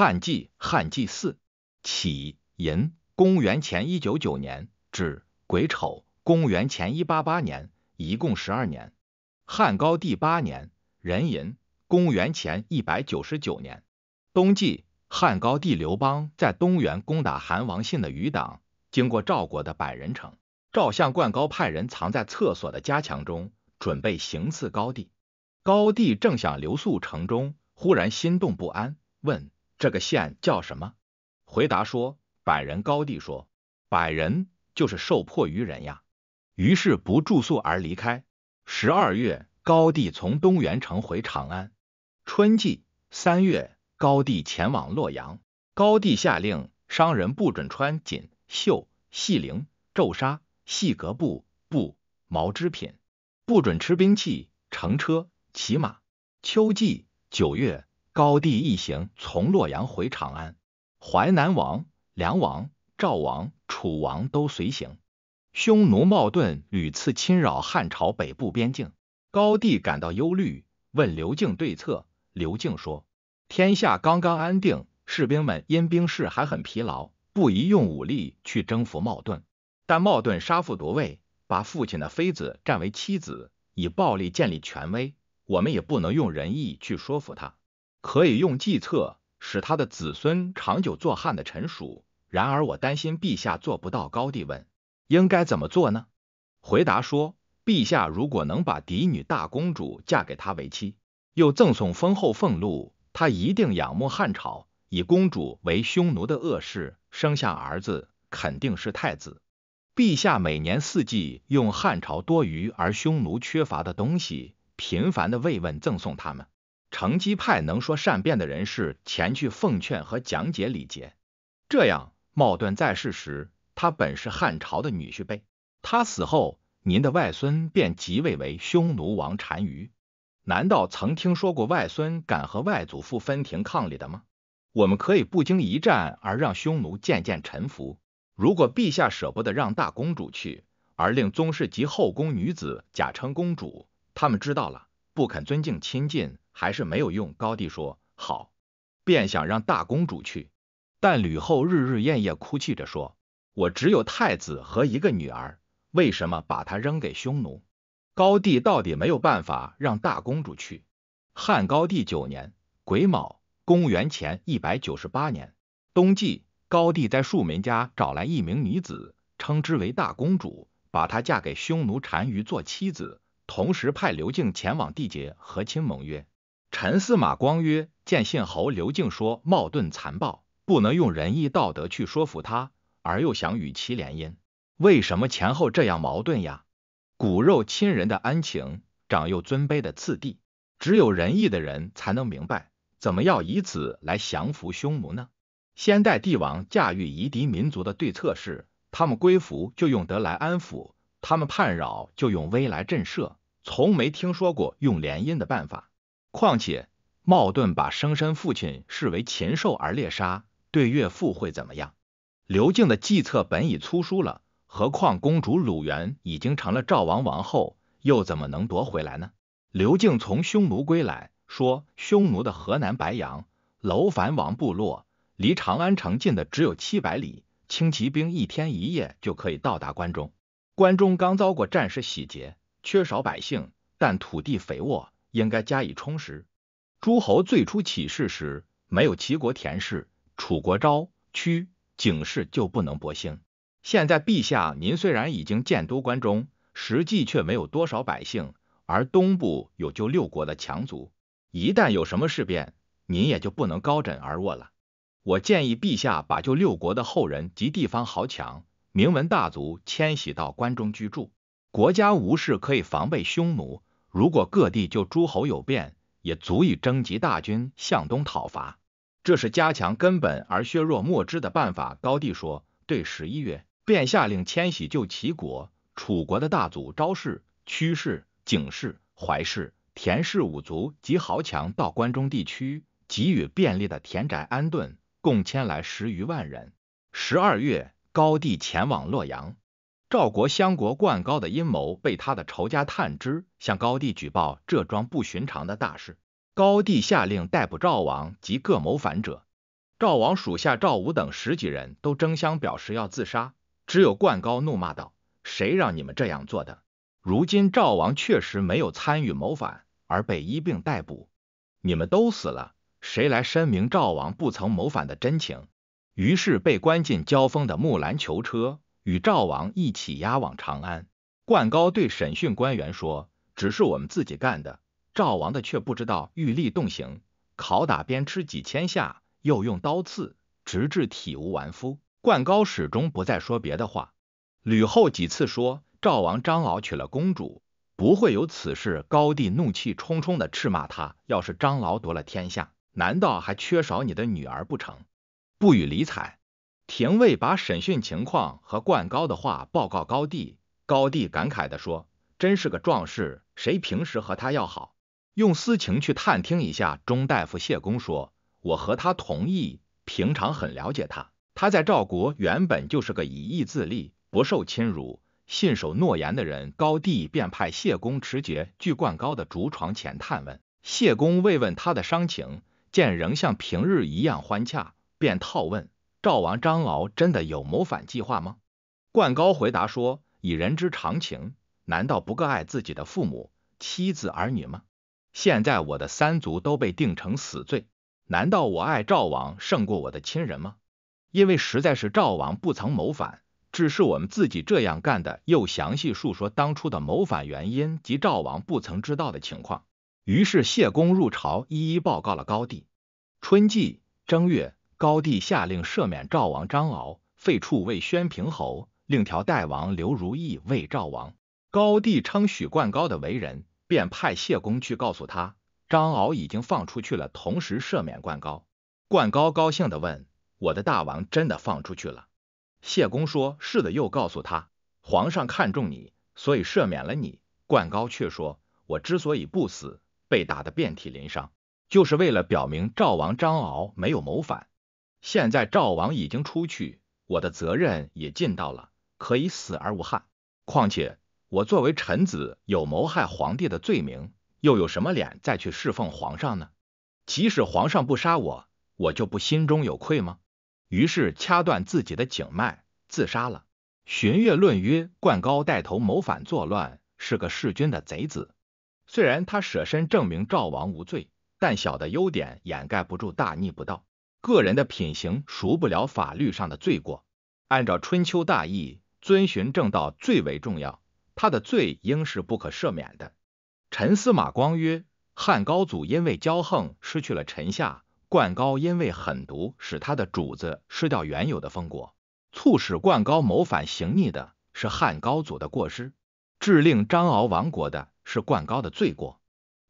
汉纪汉纪四起寅，公元前一九九年至癸丑，公元前一八八年，一共十二年。汉高帝八年，壬寅，公元前一百九十九年，冬季，汉高帝刘邦在东原攻打韩王信的余党，经过赵国的百人城，赵相灌高派人藏在厕所的夹墙中，准备行刺高帝。高帝正想留宿城中，忽然心动不安，问。这个县叫什么？回答说，百人高帝说，百人就是受迫于人呀。于是不住宿而离开。十二月，高帝从东原城回长安。春季三月，高帝前往洛阳。高帝下令，商人不准穿锦绣、细绫、皱纱、细格布、布毛织品，不准吃兵器、乘车、骑马。秋季九月。高帝一行从洛阳回长安，淮南王、梁王、赵王、楚王都随行。匈奴冒顿屡次侵扰汉朝北部边境，高帝感到忧虑，问刘敬对策。刘敬说：“天下刚刚安定，士兵们因兵事还很疲劳，不宜用武力去征服冒顿。但冒顿杀父夺位，把父亲的妃子占为妻子，以暴力建立权威，我们也不能用仁义去说服他。”可以用计策使他的子孙长久做汉的臣属。然而我担心陛下做不到。高帝问：“应该怎么做呢？”回答说：“陛下如果能把嫡女大公主嫁给他为妻，又赠送丰厚俸禄，他一定仰慕汉朝，以公主为匈奴的恶事，生下儿子肯定是太子。陛下每年四季用汉朝多余而匈奴缺乏的东西，频繁的慰问赠送他们。”成基派能说善辩的人士前去奉劝和讲解礼节，这样。茂顿在世时，他本是汉朝的女婿辈；他死后，您的外孙便即位为匈奴王单于。难道曾听说过外孙敢和外祖父分庭抗礼的吗？我们可以不经一战而让匈奴渐渐臣服。如果陛下舍不得让大公主去，而令宗室及后宫女子假称公主，他们知道了不肯尊敬亲近。还是没有用。高帝说：“好。”便想让大公主去，但吕后日日夜夜哭泣着说：“我只有太子和一个女儿，为什么把她扔给匈奴？”高帝到底没有办法让大公主去。汉高帝九年，癸卯，公元前一百九十八年冬季，高帝在庶民家找来一名女子，称之为大公主，把她嫁给匈奴单于做妻子，同时派刘敬前往缔结和亲盟约。陈司马光曰：“见信侯刘敬说，冒顿残暴，不能用仁义道德去说服他，而又想与其联姻，为什么前后这样矛盾呀？骨肉亲人的恩情，长幼尊卑的次第，只有仁义的人才能明白。怎么要以此来降服匈奴呢？先代帝王驾驭夷狄民族的对策是：他们归服就用德来安抚，他们叛扰就用威来震慑，从没听说过用联姻的办法。”况且，茂顿把生身父亲视为禽兽而猎杀，对岳父会怎么样？刘敬的计策本已粗疏了，何况公主鲁元已经成了赵王王后，又怎么能夺回来呢？刘敬从匈奴归来，说匈奴的河南白阳楼烦王部落，离长安城近的只有七百里，轻骑兵一天一夜就可以到达关中。关中刚遭过战事洗劫，缺少百姓，但土地肥沃。应该加以充实。诸侯最初起事时，没有齐国田氏、楚国昭、屈、景氏就不能博兴。现在陛下您虽然已经建都关中，实际却没有多少百姓，而东部有救六国的强族，一旦有什么事变，您也就不能高枕而卧了。我建议陛下把救六国的后人及地方豪强、名门大族迁徙到关中居住，国家无事可以防备匈奴。如果各地就诸侯有变，也足以征集大军向东讨伐。这是加强根本而削弱末枝的办法。高帝说：“对。”十一月，便下令迁徙就齐国、楚国的大族昭氏、屈氏、景氏、怀氏、田氏五族及豪强到关中地区，给予便利的田宅安顿，共迁来十余万人。十二月，高帝前往洛阳。赵国相国灌高的阴谋被他的仇家探知，向高帝举报这桩不寻常的大事。高帝下令逮捕赵王及各谋反者。赵王属下赵武等十几人都争相表示要自杀，只有灌高怒骂道：“谁让你们这样做的？如今赵王确实没有参与谋反，而被一并逮捕，你们都死了，谁来申明赵王不曾谋反的真情？”于是被关进交锋的木兰囚车。与赵王一起押往长安。冠高对审讯官员说：“只是我们自己干的，赵王的却不知道玉立动刑，拷打鞭笞几千下，又用刀刺，直至体无完肤。”冠高始终不再说别的话。吕后几次说赵王张敖娶了公主，不会有此事。高帝怒气冲冲地斥骂他：“要是张敖夺了天下，难道还缺少你的女儿不成？”不予理睬。廷尉把审讯情况和灌高的话报告高帝，高帝感慨地说：“真是个壮士，谁平时和他要好？用私情去探听一下。”钟大夫谢公说：“我和他同意，平常很了解他。他在赵国原本就是个以义自立，不受侵辱，信守诺言的人。”高帝便派谢公持节据灌高的竹床前探问，谢公慰问他的伤情，见仍像平日一样欢洽，便套问。赵王张敖真的有谋反计划吗？灌高回答说：“以人之常情，难道不更爱自己的父母、妻子、儿女吗？现在我的三族都被定成死罪，难道我爱赵王胜过我的亲人吗？因为实在是赵王不曾谋反，只是我们自己这样干的。”又详细述说当初的谋反原因及赵王不曾知道的情况。于是谢公入朝，一一报告了高帝。春季正月。高帝下令赦免赵王张敖，废黜魏宣平侯，另调代王刘如意为赵王。高帝称许冠高的为人，便派谢公去告诉他，张敖已经放出去了，同时赦免冠高。冠高高兴地问：“我的大王真的放出去了？”谢公说：“是的。”又告诉他：“皇上看中你，所以赦免了你。”冠高却说：“我之所以不死，被打得遍体鳞伤，就是为了表明赵王张敖没有谋反。”现在赵王已经出去，我的责任也尽到了，可以死而无憾。况且我作为臣子，有谋害皇帝的罪名，又有什么脸再去侍奉皇上呢？即使皇上不杀我，我就不心中有愧吗？于是掐断自己的颈脉，自杀了。荀悦论曰：冠高带头谋反作乱，是个弑君的贼子。虽然他舍身证明赵王无罪，但小的优点掩盖不住大逆不道。个人的品行赎不了法律上的罪过。按照春秋大义，遵循正道最为重要，他的罪应是不可赦免的。陈司马光曰：“汉高祖因为骄横失去了臣下，灌高因为狠毒使他的主子失掉原有的封国，促使灌高谋反行逆的是汉高祖的过失，致令张敖亡国的是灌高的罪过。”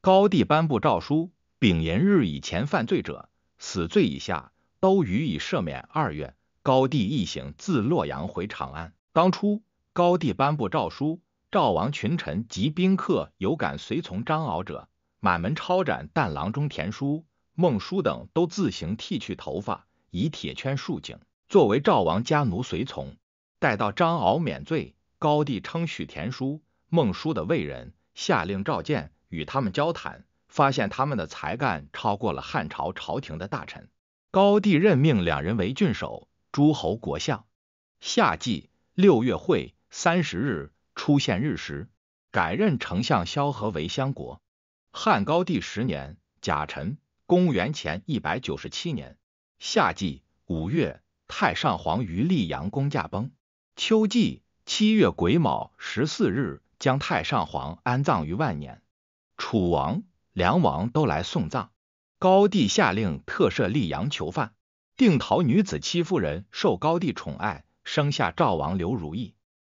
高帝颁布诏书，丙寅日以前犯罪者。死罪以下都予以赦免。二月，高帝一行自洛阳回长安。当初，高帝颁布诏书，赵王群臣及宾客有敢随从张敖者，满门抄斩。但郎中田叔、孟叔等都自行剃去头发，以铁圈束颈，作为赵王家奴随从。待到张敖免罪，高帝称许田叔、孟叔的为人，下令召见，与他们交谈。发现他们的才干超过了汉朝朝廷的大臣，高帝任命两人为郡守、诸侯国相。夏季六月会三十日出现日食，改任丞相萧何为相国。汉高帝十年，甲辰，公元前一百九十七年夏季五月，太上皇于溧阳宫驾崩。秋季七月癸卯十四日，将太上皇安葬于万年。楚王。梁王都来送葬，高帝下令特赦溧阳囚犯。定陶女子戚夫人受高帝宠爱，生下赵王刘如意。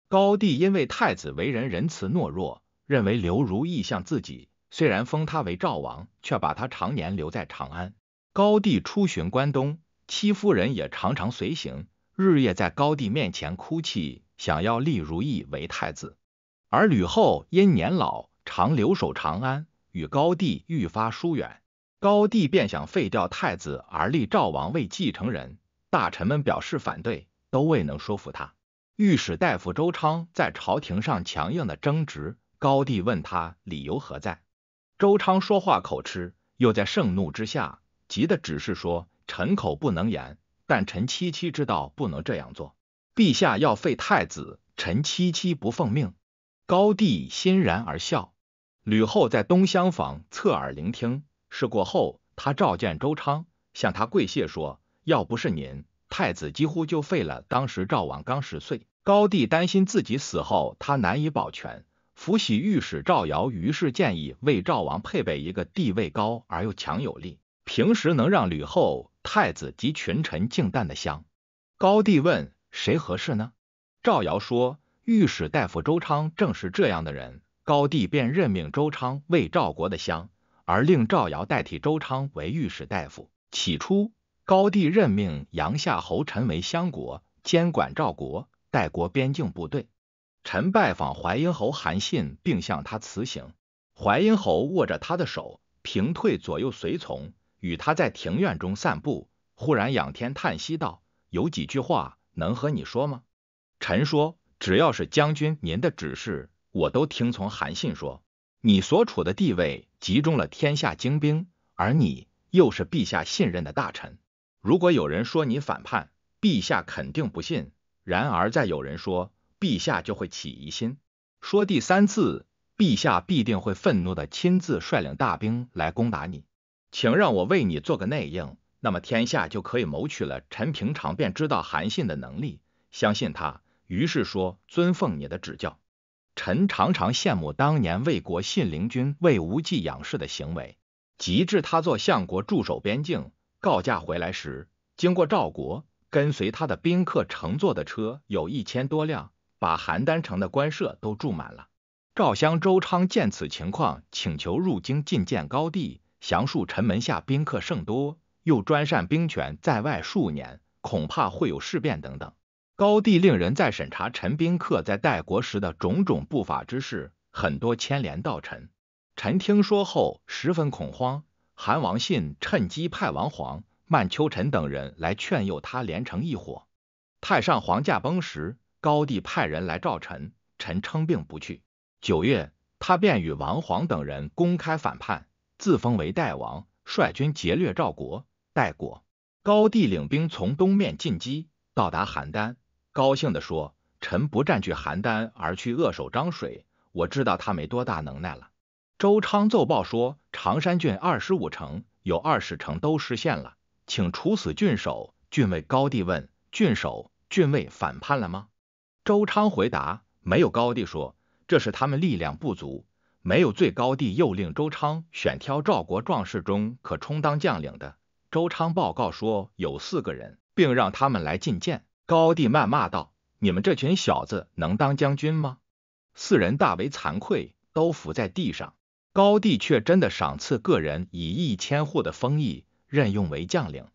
高帝因为太子为人仁慈懦弱，认为刘如意像自己，虽然封他为赵王，却把他常年留在长安。高帝出巡关东，戚夫人也常常随行，日夜在高帝面前哭泣，想要立如意为太子。而吕后因年老，常留守长安。与高帝愈发疏远，高帝便想废掉太子，而立赵王为继承人。大臣们表示反对，都未能说服他。御史大夫周昌在朝廷上强硬的争执，高帝问他理由何在。周昌说话口吃，又在盛怒之下，急的只是说：“臣口不能言，但臣戚戚知道不能这样做。陛下要废太子，臣戚戚不奉命。”高帝欣然而笑。吕后在东厢房侧耳聆听。事过后，她召见周昌，向他跪谢说：“要不是您，太子几乎就废了。当时赵王刚十岁，高帝担心自己死后他难以保全，伏羲御史赵尧于是建议为赵王配备一个地位高而又强有力，平时能让吕后、太子及群臣敬惮的相。”高帝问：“谁合适呢？”赵尧说：“御史大夫周昌正是这样的人。”高帝便任命周昌为赵国的相，而令赵尧代替周昌为御史大夫。起初，高帝任命阳夏侯陈为相国，监管赵国、代国边境部队。陈拜访淮阴侯韩信，并向他辞行。淮阴侯握着他的手，平退左右随从，与他在庭院中散步。忽然仰天叹息道：“有几句话能和你说吗？”陈说：“只要是将军您的指示。”我都听从韩信说，你所处的地位集中了天下精兵，而你又是陛下信任的大臣。如果有人说你反叛，陛下肯定不信；然而再有人说，陛下就会起疑心。说第三次，陛下必定会愤怒的亲自率领大兵来攻打你。请让我为你做个内应，那么天下就可以谋取了。陈平常便知道韩信的能力，相信他，于是说：“尊奉你的指教。”臣常常羡慕当年魏国信陵君魏无忌仰视的行为，及至他做相国驻守边境，告假回来时，经过赵国，跟随他的宾客乘坐的车有一千多辆，把邯郸城的官舍都住满了。赵襄周昌见此情况，请求入京觐见高帝，详述臣门下宾客甚多，又专擅兵权，在外数年，恐怕会有事变等等。高帝令人在审查陈宾客在代国时的种种不法之事，很多牵连到臣。臣听说后十分恐慌。韩王信趁机派王皇、曼丘臣等人来劝诱他连成一伙。太上皇驾崩时，高帝派人来召臣，臣称病不去。九月，他便与王皇等人公开反叛，自封为代王，率军劫掠赵国、代国。高帝领兵从东面进击，到达邯郸。高兴地说：“臣不占据邯郸，而去扼守漳水。我知道他没多大能耐了。”周昌奏报说：“常山郡二十五城，有二十城都失陷了，请处死郡守。”郡尉高帝问：“郡守、郡尉反叛了吗？”周昌回答：“没有。”高帝说：“这是他们力量不足。”没有最高帝又令周昌选挑赵国壮士中可充当将领的。周昌报告说有四个人，并让他们来觐见。高帝谩骂道：“你们这群小子能当将军吗？”四人大为惭愧，都伏在地上。高帝却真的赏赐个人以一千户的封邑，任用为将领。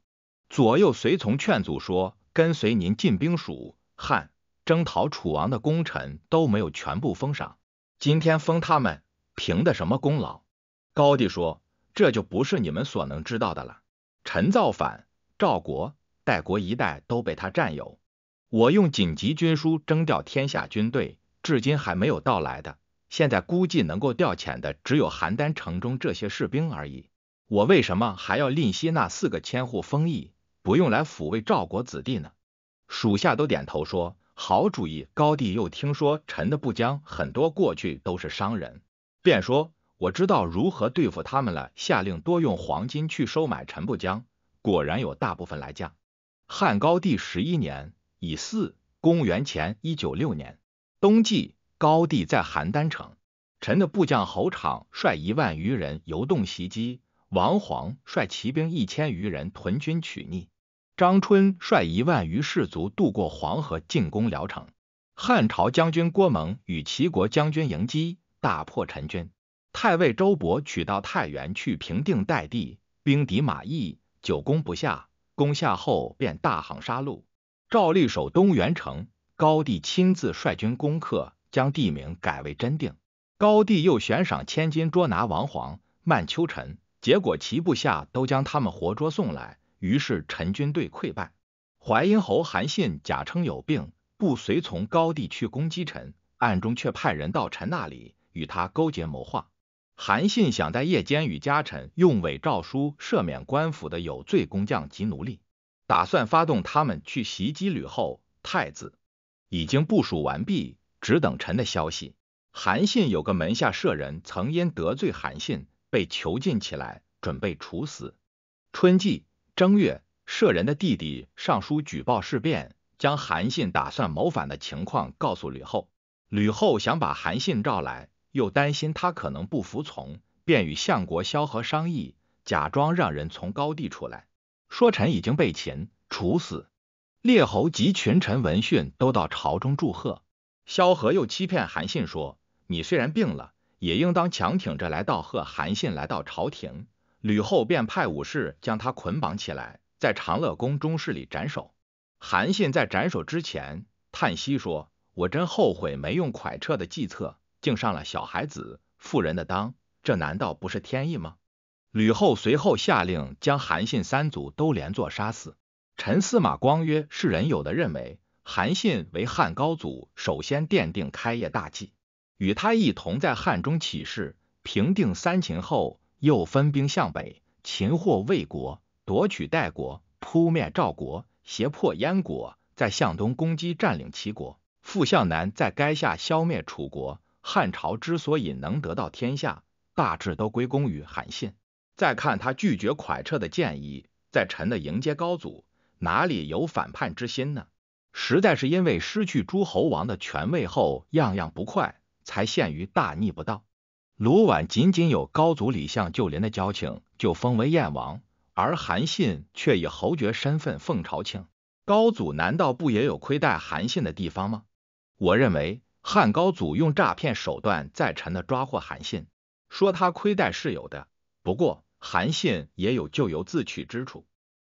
左右随从劝阻说：“跟随您进兵蜀汉、征讨楚王的功臣都没有全部封赏，今天封他们，凭的什么功劳？”高帝说：“这就不是你们所能知道的了。”陈造反，赵国。代国一带都被他占有，我用紧急军书征调天下军队，至今还没有到来的。现在估计能够调遣的只有邯郸城中这些士兵而已。我为什么还要吝惜那四个千户封邑，不用来抚慰赵国子弟呢？属下都点头说好主意。高帝又听说陈的部将很多过去都是商人，便说我知道如何对付他们了，下令多用黄金去收买陈部将，果然有大部分来将。汉高帝十一年，乙巳，公元前一九六年冬季，高帝在邯郸城。陈的部将侯敞率一万余人游动袭击，王黄率骑兵一千余人屯军取逆。张春率一万余士卒渡过黄河进攻聊城。汉朝将军郭蒙与齐国将军迎击，大破陈军。太尉周勃取到太原去平定代地，兵敌马邑，久攻不下。攻下后便大行杀戮，赵吏守东原城，高帝亲自率军攻克，将地名改为真定。高帝又悬赏千金捉拿王皇、曼丘臣，结果其部下都将他们活捉送来，于是陈军队溃败。淮阴侯韩信假称有病，不随从高帝去攻击陈，暗中却派人到陈那里与他勾结谋划。韩信想在夜间与家臣用伪诏书赦免官府的有罪工匠及奴隶，打算发动他们去袭击吕后、太子。已经部署完毕，只等臣的消息。韩信有个门下舍人，曾因得罪韩信被囚禁起来，准备处死。春季正月，舍人的弟弟上书举报事变，将韩信打算谋反的情况告诉吕后。吕后想把韩信召来。又担心他可能不服从，便与相国萧何商议，假装让人从高地出来，说臣已经被擒处死。列侯及群臣闻讯都到朝中祝贺。萧何又欺骗韩信说：“你虽然病了，也应当强挺着来道贺。”韩信来到朝廷，吕后便派武士将他捆绑起来，在长乐宫中室里斩首。韩信在斩首之前叹息说：“我真后悔没用蒯彻的计策。”竟上了小孩子、妇人的当，这难道不是天意吗？吕后随后下令将韩信三族都连坐杀死。陈司马光曰：“世人有的认为，韩信为汉高祖首先奠定开业大计，与他一同在汉中起事，平定三秦后，又分兵向北，擒获魏国，夺取代国，扑灭赵国，胁迫燕国，再向东攻击占领齐国，复向南在垓下消灭楚国。”汉朝之所以能得到天下，大致都归功于韩信。再看他拒绝蒯彻的建议，在臣的迎接高祖，哪里有反叛之心呢？实在是因为失去诸侯王的权位后，样样不快，才陷于大逆不道。卢绾仅仅有高祖李相旧邻的交情，就封为燕王，而韩信却以侯爵身份奉朝庆。高祖难道不也有亏待韩信的地方吗？我认为。汉高祖用诈骗手段在陈的抓获韩信，说他亏待室友的。不过，韩信也有咎由自取之处。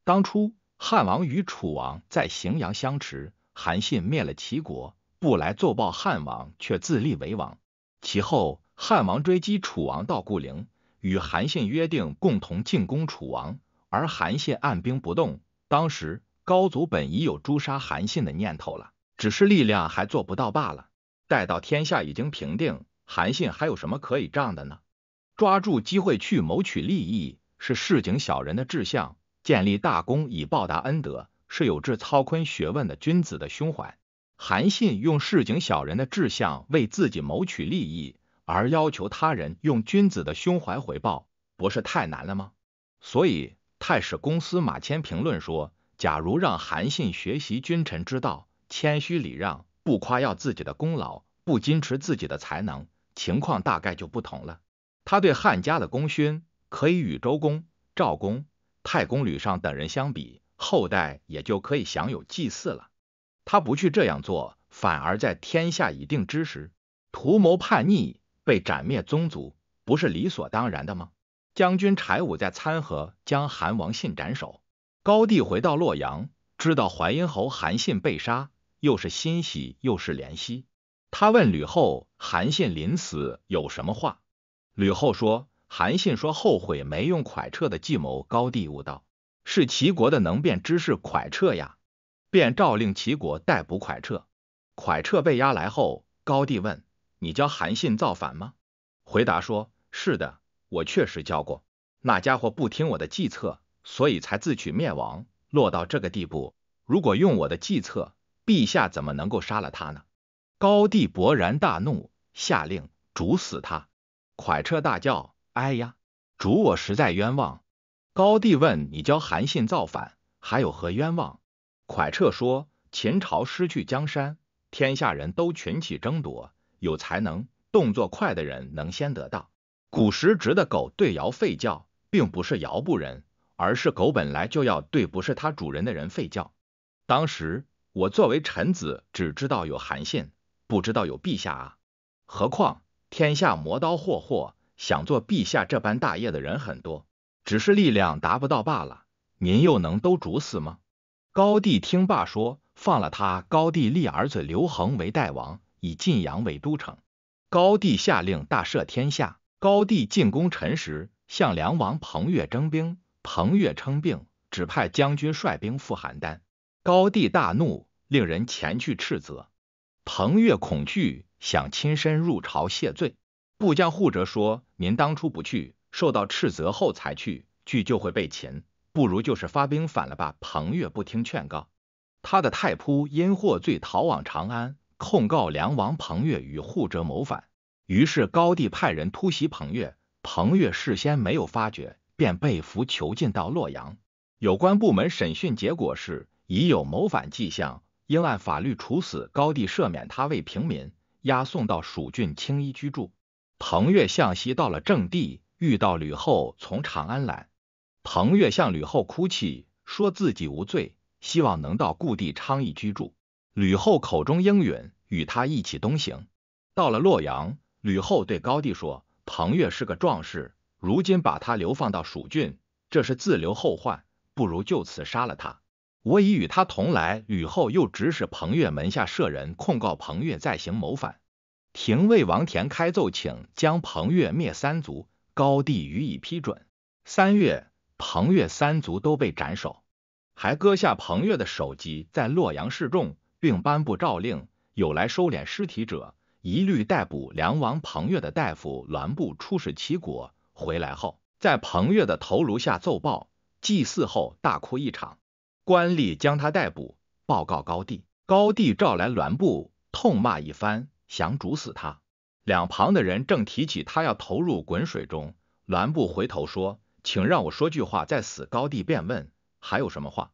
当初汉王与楚王在荥阳相持，韩信灭了齐国，不来奏报汉王，却自立为王。其后，汉王追击楚王到固陵，与韩信约定共同进攻楚王，而韩信按兵不动。当时，高祖本已有诛杀韩信的念头了，只是力量还做不到罢了。待到天下已经平定，韩信还有什么可以仗的呢？抓住机会去谋取利益，是市井小人的志向；建立大功以报答恩德，是有志操坤学问的君子的胸怀。韩信用市井小人的志向为自己谋取利益，而要求他人用君子的胸怀回报，不是太难了吗？所以太史公司马迁评论说：假如让韩信学习君臣之道，谦虚礼让。不夸耀自己的功劳，不矜持自己的才能，情况大概就不同了。他对汉家的功勋，可以与周公、赵公、太公吕尚等人相比，后代也就可以享有祭祀了。他不去这样做，反而在天下已定之时图谋叛逆，被斩灭宗族，不是理所当然的吗？将军柴武在参合将韩王信斩首，高帝回到洛阳，知道淮阴侯韩信被杀。又是欣喜又是怜惜，他问吕后：“韩信临死有什么话？”吕后说：“韩信说后悔没用蒯彻的计谋，高帝悟道是齐国的能辨之事蒯彻呀。”便诏令齐国逮捕蒯彻。蒯彻被押来后，高帝问：“你教韩信造反吗？”回答说：“是的，我确实教过那家伙，不听我的计策，所以才自取灭亡，落到这个地步。如果用我的计策。”陛下怎么能够杀了他呢？高帝勃然大怒，下令煮死他。蒯彻大叫：“哎呀，主我实在冤枉！”高帝问：“你教韩信造反，还有何冤枉？”蒯彻说：“秦朝失去江山，天下人都群起争夺，有才能、动作快的人能先得到。古时，直的狗对尧吠叫，并不是尧不仁，而是狗本来就要对不是它主人的人吠叫。当时。”我作为臣子，只知道有韩信，不知道有陛下啊。何况天下磨刀霍霍，想做陛下这般大业的人很多，只是力量达不到罢了。您又能都诛死吗？高帝听罢说：“放了他。”高帝立儿子刘恒为代王，以晋阳为都城。高帝下令大赦天下。高帝进攻陈时，向梁王彭越征兵，彭越称病，指派将军率兵赴邯郸。高帝大怒，令人前去斥责。彭越恐惧，想亲身入朝谢罪。部将户辄说：“您当初不去，受到斥责后才去，去就会被擒，不如就是发兵反了吧。”彭越不听劝告，他的太仆因获罪逃往长安，控告梁王彭越与护者谋反。于是高帝派人突袭彭越，彭越事先没有发觉，便被俘囚禁到洛阳。有关部门审讯结果是。已有谋反迹象，应按法律处死。高帝赦免他为平民，押送到蜀郡青衣居住。彭越向西到了正地，遇到吕后从长安来。彭越向吕后哭泣，说自己无罪，希望能到故地昌邑居住。吕后口中应允，与他一起东行。到了洛阳，吕后对高帝说：“彭越是个壮士，如今把他流放到蜀郡，这是自留后患，不如就此杀了他。”我已与他同来，吕后又指使彭越门下舍人控告彭越再行谋反。廷尉王田开奏请将彭越灭三族，高帝予以批准。三月，彭越三族都被斩首，还割下彭越的首级在洛阳示众，并颁布诏令：有来收敛尸体者，一律逮捕。梁王彭越的大夫栾布出使齐国，回来后在彭越的头颅下奏报，祭祀后大哭一场。官吏将他逮捕，报告高帝。高帝召来栾布，痛骂一番，想煮死他。两旁的人正提起他要投入滚水中，栾布回头说：“请让我说句话。”在死高帝便问：“还有什么话？”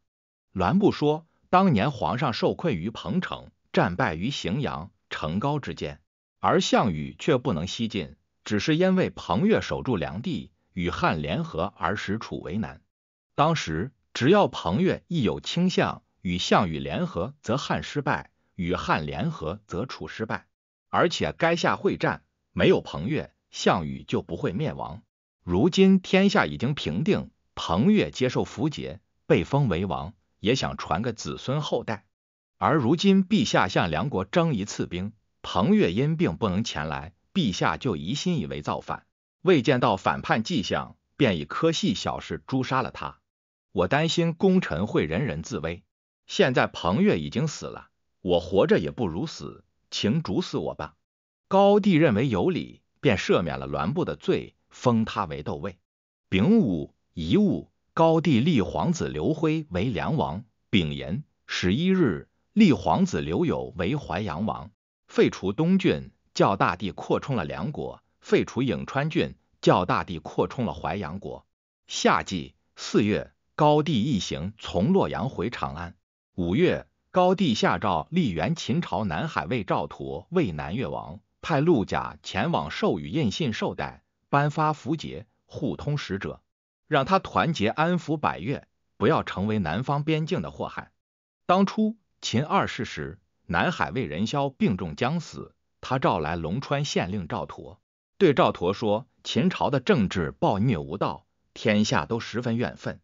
栾布说：“当年皇上受困于彭城，战败于荥阳、成皋之间，而项羽却不能西进，只是因为彭越守住梁地，与汉联合而使楚为难。当时。”只要彭越一有倾向与项羽联合，则汉失败；与汉联合，则楚失败。而且垓下会战没有彭越，项羽就不会灭亡。如今天下已经平定，彭越接受符节，被封为王，也想传个子孙后代。而如今陛下向梁国征一次兵，彭越因病不能前来，陛下就疑心以为造反，未见到反叛迹象，便以科系小事诛杀了他。我担心功臣会人人自危。现在彭越已经死了，我活着也不如死，请煮死我吧。高帝认为有理，便赦免了栾布的罪，封他为窦尉。丙午，遗物高帝立皇子刘恢为梁王。丙寅，十一日，立皇子刘友为淮阳王。废除东郡，叫大帝扩充了梁国；废除颍川郡，叫大帝扩充了淮阳国。夏季，四月。高帝一行从洛阳回长安。五月，高帝下诏立元秦朝南海卫赵佗为南越王，派陆贾前往授予印信绶带，颁发符节，互通使者，让他团结安抚百越，不要成为南方边境的祸害。当初秦二世时，南海卫仁嚣病重将死，他召来龙川县令赵佗，对赵佗说：“秦朝的政治暴虐无道，天下都十分怨愤。”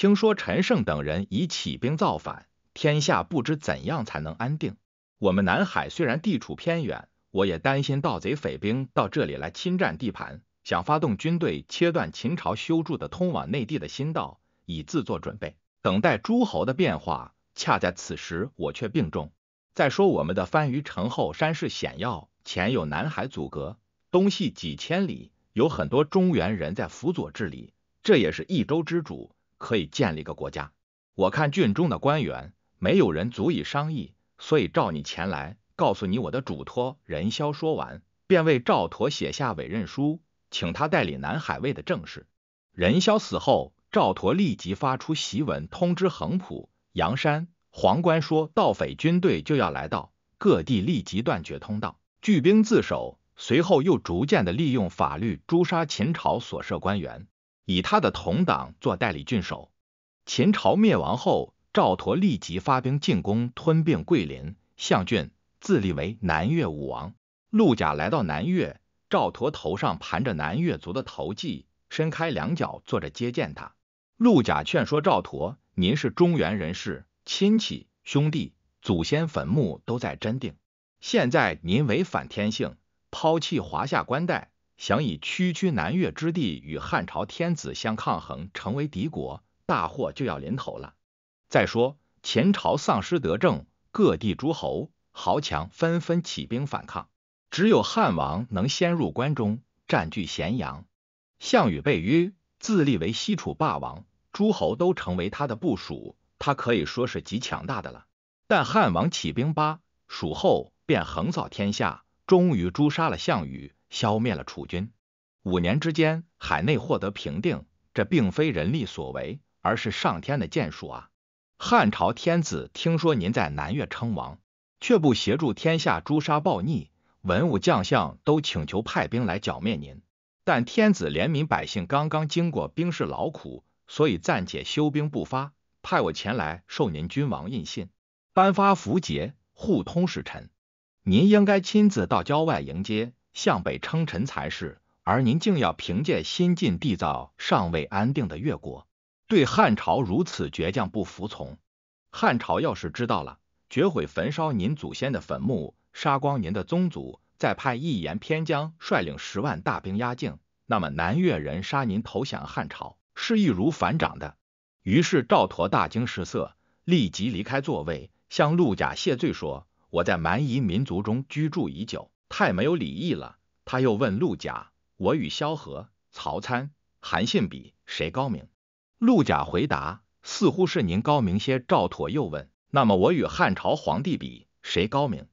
听说陈胜等人已起兵造反，天下不知怎样才能安定。我们南海虽然地处偏远，我也担心盗贼匪兵到这里来侵占地盘，想发动军队切断秦朝修筑的通往内地的新道，以自作准备，等待诸侯的变化。恰在此时，我却病重。再说我们的番禺城后山势险要，前有南海阻隔，东西几千里，有很多中原人在辅佐治理，这也是益州之主。可以建立个国家。我看郡中的官员没有人足以商议，所以召你前来，告诉你我的嘱托。任嚣说完，便为赵佗写下委任书，请他代理南海卫的政事。任嚣死后，赵佗立即发出檄文，通知横浦、阳山、黄关，说盗匪军队就要来到，各地立即断绝通道，聚兵自守。随后又逐渐地利用法律诛杀秦朝所设官员。以他的同党做代理郡守。秦朝灭亡后，赵佗立即发兵进攻，吞并桂林、象郡，自立为南越武王。陆贾来到南越，赵佗头上盘着南越族的头髻，伸开两脚坐着接见他。陆贾劝说赵佗：“您是中原人士，亲戚、兄弟、祖先坟墓都在真定，现在您违反天性，抛弃华夏官代。”想以区区南越之地与汉朝天子相抗衡，成为敌国，大祸就要临头了。再说前朝丧失德政，各地诸侯豪强纷纷起兵反抗，只有汉王能先入关中，占据咸阳。项羽被约，自立为西楚霸王，诸侯都成为他的部属，他可以说是极强大的了。但汉王起兵八，蜀后便横扫天下，终于诛杀了项羽。消灭了楚军，五年之间，海内获得平定。这并非人力所为，而是上天的建树啊！汉朝天子听说您在南越称王，却不协助天下诛杀暴逆，文武将相都请求派兵来剿灭您。但天子怜悯百姓刚刚经过兵士劳苦，所以暂且休兵不发，派我前来受您君王印信，颁发符节，互通使臣。您应该亲自到郊外迎接。向北称臣才是，而您竟要凭借新晋缔造、尚未安定的越国，对汉朝如此倔强不服从。汉朝要是知道了，绝会焚烧您祖先的坟墓，杀光您的宗族，再派一言偏将率领十万大兵压境，那么南越人杀您投降汉朝是易如反掌的。于是赵佗大惊失色，立即离开座位，向陆贾谢罪说：“我在蛮夷民族中居住已久。”太没有礼义了。他又问陆贾：“我与萧何、曹参、韩信比，谁高明？”陆贾回答：“似乎是您高明些。”赵佗又问：“那么我与汉朝皇帝比，谁高明？”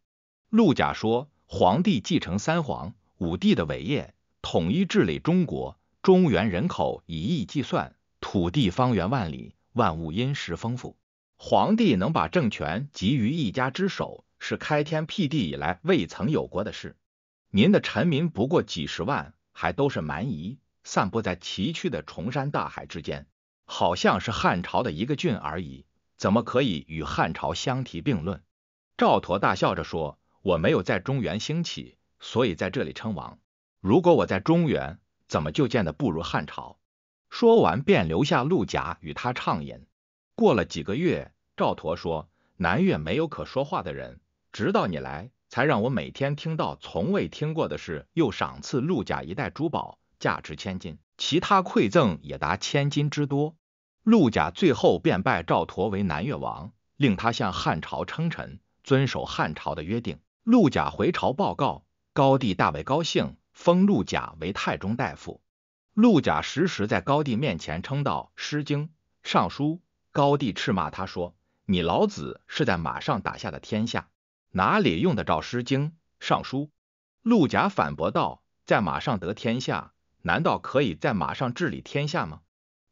陆贾说：“皇帝继承三皇五帝的伟业，统一治理中国，中原人口以亿计算，土地方圆万里，万物殷实丰富。皇帝能把政权集于一家之手。”是开天辟地以来未曾有过的事。您的臣民不过几十万，还都是蛮夷，散布在崎岖的崇山大海之间，好像是汉朝的一个郡而已，怎么可以与汉朝相提并论？赵佗大笑着说：“我没有在中原兴起，所以在这里称王。如果我在中原，怎么就见得不如汉朝？”说完便留下陆贾与他畅饮。过了几个月，赵佗说：“南越没有可说话的人。”直到你来，才让我每天听到从未听过的事。又赏赐陆贾一袋珠宝，价值千金，其他馈赠也达千金之多。陆贾最后便拜赵佗为南越王，令他向汉朝称臣，遵守汉朝的约定。陆贾回朝报告，高帝大为高兴，封陆贾为太中大夫。陆贾时时在高帝面前称道《诗经》《尚书》，高帝斥骂他说：“你老子是在马上打下的天下。”哪里用得着《诗经》《尚书》？陆贾反驳道：“在马上得天下，难道可以在马上治理天下吗？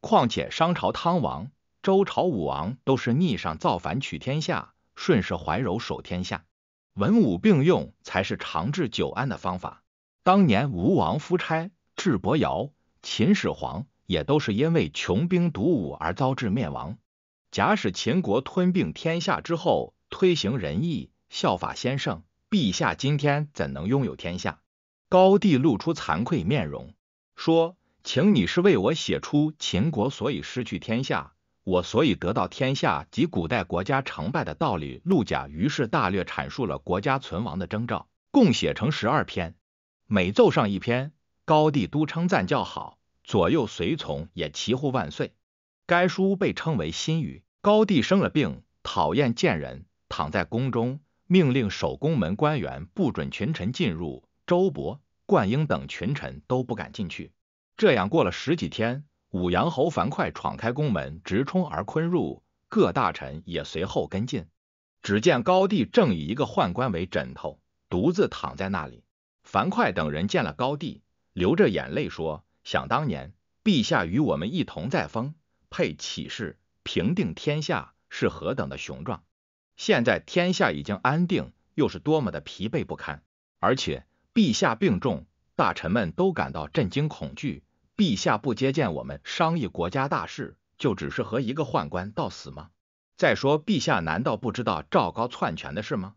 况且商朝汤王、周朝武王都是逆上造反取天下，顺势怀柔守天下，文武并用才是长治久安的方法。当年吴王夫差、智伯瑶、秦始皇也都是因为穷兵黩武而遭致灭亡。假使秦国吞并天下之后推行仁义。”效法先生，陛下今天怎能拥有天下？高帝露出惭愧面容，说：“请你是为我写出秦国所以失去天下，我所以得到天下及古代国家成败的道理。”陆贾于是大略阐述了国家存亡的征兆，共写成十二篇。每奏上一篇，高帝都称赞叫好，左右随从也齐呼万岁。该书被称为《新语》。高帝生了病，讨厌见人，躺在宫中。命令守宫门官员不准群臣进入，周勃、灌婴等群臣都不敢进去。这样过了十几天，武阳侯樊哙闯开宫门，直冲而坤入，各大臣也随后跟进。只见高帝正以一个宦官为枕头，独自躺在那里。樊哙等人见了高帝，流着眼泪说：“想当年，陛下与我们一同在封配起事，平定天下，是何等的雄壮！”现在天下已经安定，又是多么的疲惫不堪！而且陛下病重，大臣们都感到震惊恐惧。陛下不接见我们商议国家大事，就只是和一个宦官到死吗？再说陛下难道不知道赵高篡权的事吗？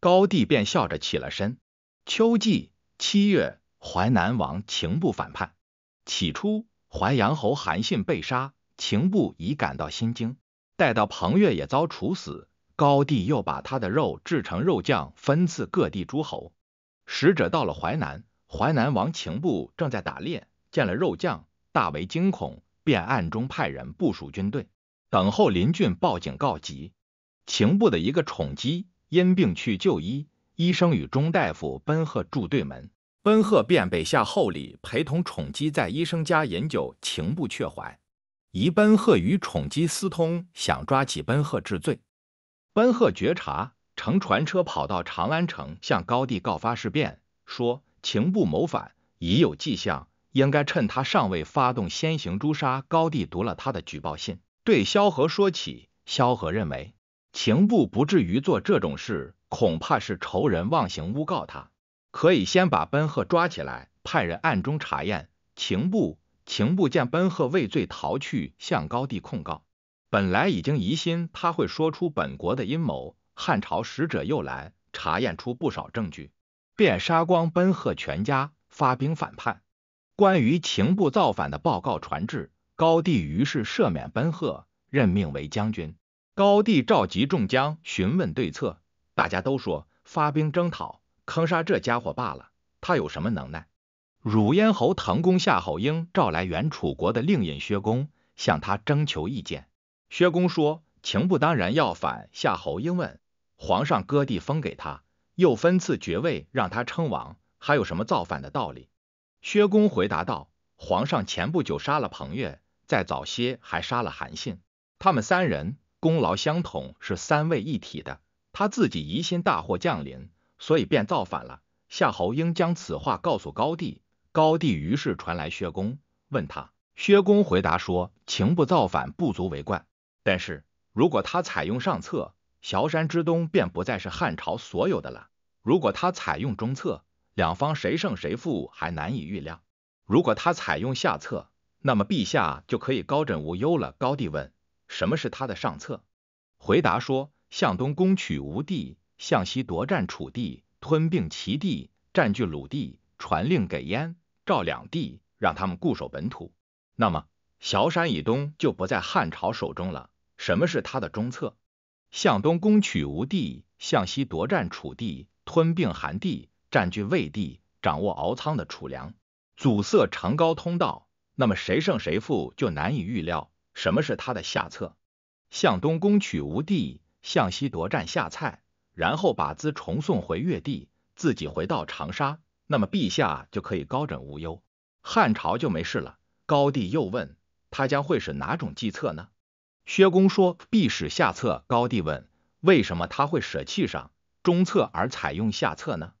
高帝便笑着起了身。秋季七月，淮南王黥部反叛。起初，淮阳侯韩信被杀，黥部已感到心惊。待到彭越也遭处死。高帝又把他的肉制成肉酱，分赐各地诸侯。使者到了淮南，淮南王情布正在打猎，见了肉酱，大为惊恐，便暗中派人部署军队，等候邻郡报警告急。情布的一个宠姬因病去就医，医生与钟大夫奔赫住对门，奔赫便备下厚礼，陪同宠姬在医生家饮酒。情不却怀疑奔赫与宠姬私通，想抓起奔赫治罪。奔赫觉察，乘船车跑到长安城，向高帝告发事变，说情部谋反已有迹象，应该趁他尚未发动，先行诛杀。高帝读了他的举报信，对萧何说起。萧何认为情部不至于做这种事，恐怕是仇人妄行诬告他，可以先把奔赫抓起来，派人暗中查验。情部情部见奔赫畏罪逃去，向高帝控告。本来已经疑心他会说出本国的阴谋，汉朝使者又来查验出不少证据，便杀光奔贺全家，发兵反叛。关于情部造反的报告传至高帝，于是赦免奔贺，任命为将军。高帝召集众将询问对策，大家都说发兵征讨坑杀这家伙罢了，他有什么能耐？汝燕侯滕公夏侯婴召来原楚国的令尹薛公，向他征求意见。薛公说：“情不当然要反。”夏侯婴问：“皇上割地封给他，又分赐爵位，让他称王，还有什么造反的道理？”薛公回答道：“皇上前不久杀了彭越，再早些还杀了韩信，他们三人功劳相同，是三位一体的。他自己疑心大祸降临，所以便造反了。”夏侯婴将此话告诉高帝，高帝于是传来薛公，问他。薛公回答说：“情不造反，不足为怪。”但是如果他采用上策，崤山之东便不再是汉朝所有的了；如果他采用中策，两方谁胜谁负还难以预料；如果他采用下策，那么陛下就可以高枕无忧了。高帝问：“什么是他的上策？”回答说：“向东攻取吴地，向西夺占楚地，吞并齐地，占据鲁地，传令给燕、赵两地，让他们固守本土，那么崤山以东就不在汉朝手中了。”什么是他的中策？向东攻取吴地，向西夺占楚地，吞并韩地，占据魏地，掌握敖仓的储粮，阻塞长高通道。那么谁胜谁负就难以预料。什么是他的下策？向东攻取吴地，向西夺占下蔡，然后把资重送回越地，自己回到长沙。那么陛下就可以高枕无忧，汉朝就没事了。高帝又问他将会是哪种计策呢？薛公说：“必使下策。”高帝问：“为什么他会舍弃上、中策而采用下策呢？”